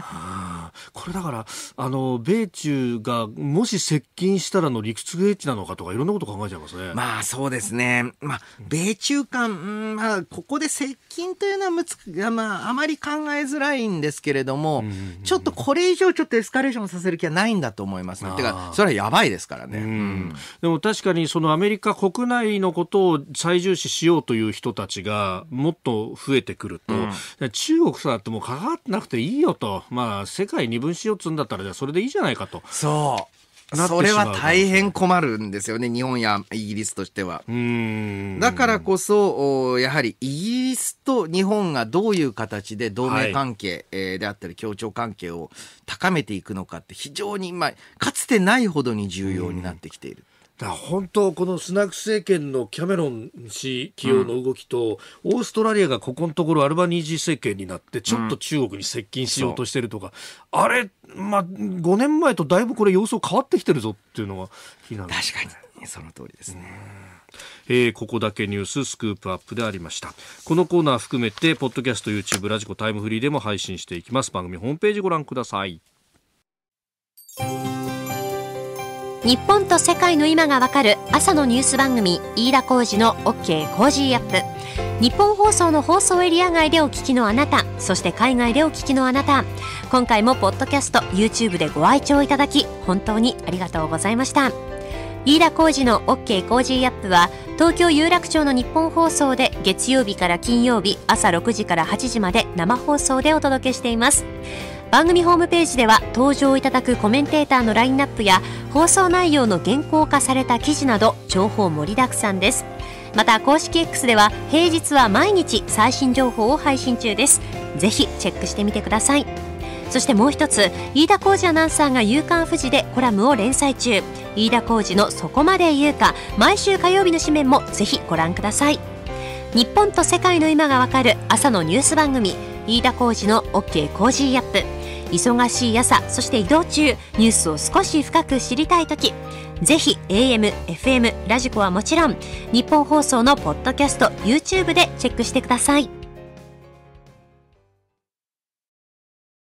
これだから、あの、米中がもし接近したらの理屈エッジなのかとか、いろんなこと考えちゃいますね。まあそうですね。まあ、米中間、うまあ、ここで接近というのはむつ、まあ、あまり考えづらいんですけれども、うんうんうん、ちょっとこれ以上ちょっとエスカレーションさせる気はないんだと思いますね。てか、それはやばいですからね。うんでも確かに、そのアメリカ国内のことを最重視しようという人たちがもっと増えてくると、うん、中国さってもう関わってなくていいよと、まあ、世界二分しようっつんだったら、じゃそれでいいじゃないかと。そうそれは大変困るんですよね日本やイギリスとしてはだからこそやはりイギリスと日本がどういう形で同盟関係であったり協調関係を高めていくのかって非常に今かつてないほどに重要になってきている。本当、このスナック政権のキャメロン氏起用の動きと、うん、オーストラリアがここのところアルバニージー政権になって、ちょっと中国に接近しようとしてるとか、うん、あれ、まあ、5年前とだいぶこれ、様相変わってきてるぞっていうのが気なね、確かに、その通りですね。えー、ここだけニューススクープアップでありましたこのコーナー含めてポッドキャスト YouTube ラジコタイムフリーでも配信していきます番組ホームページご覧ください日本と世界の今がわかる朝のニュース番組飯田浩二の OK コージーアップ日本放送の放送エリア外でお聞きのあなたそして海外でお聞きのあなた今回もポッドキャスト YouTube でご愛聴いただき本当にありがとうございました飯田浩二の OK コージーアップは東京有楽町の日本放送で月曜日から金曜日朝6時から8時まで生放送でお届けしています番組ホームページでは登場いただくコメンテーターのラインナップや放送内容の原稿化された記事など情報盛りだくさんですまた公式 X では平日は毎日最新情報を配信中ですぜひチェックしてみてくださいそしてもう一つ飯田浩二アナウンサーが「夕刊フジでコラムを連載中飯田浩二の「そこまで言うか」毎週火曜日の紙面もぜひご覧ください日本と世界の今がわかる朝のニュース番組飯田浩二の OK コージーアップ忙しい朝そして移動中ニュースを少し深く知りたい時ぜひ AM、FM、ラジコはもちろん日本放送のポッドキャスト YouTube でチェックしてください。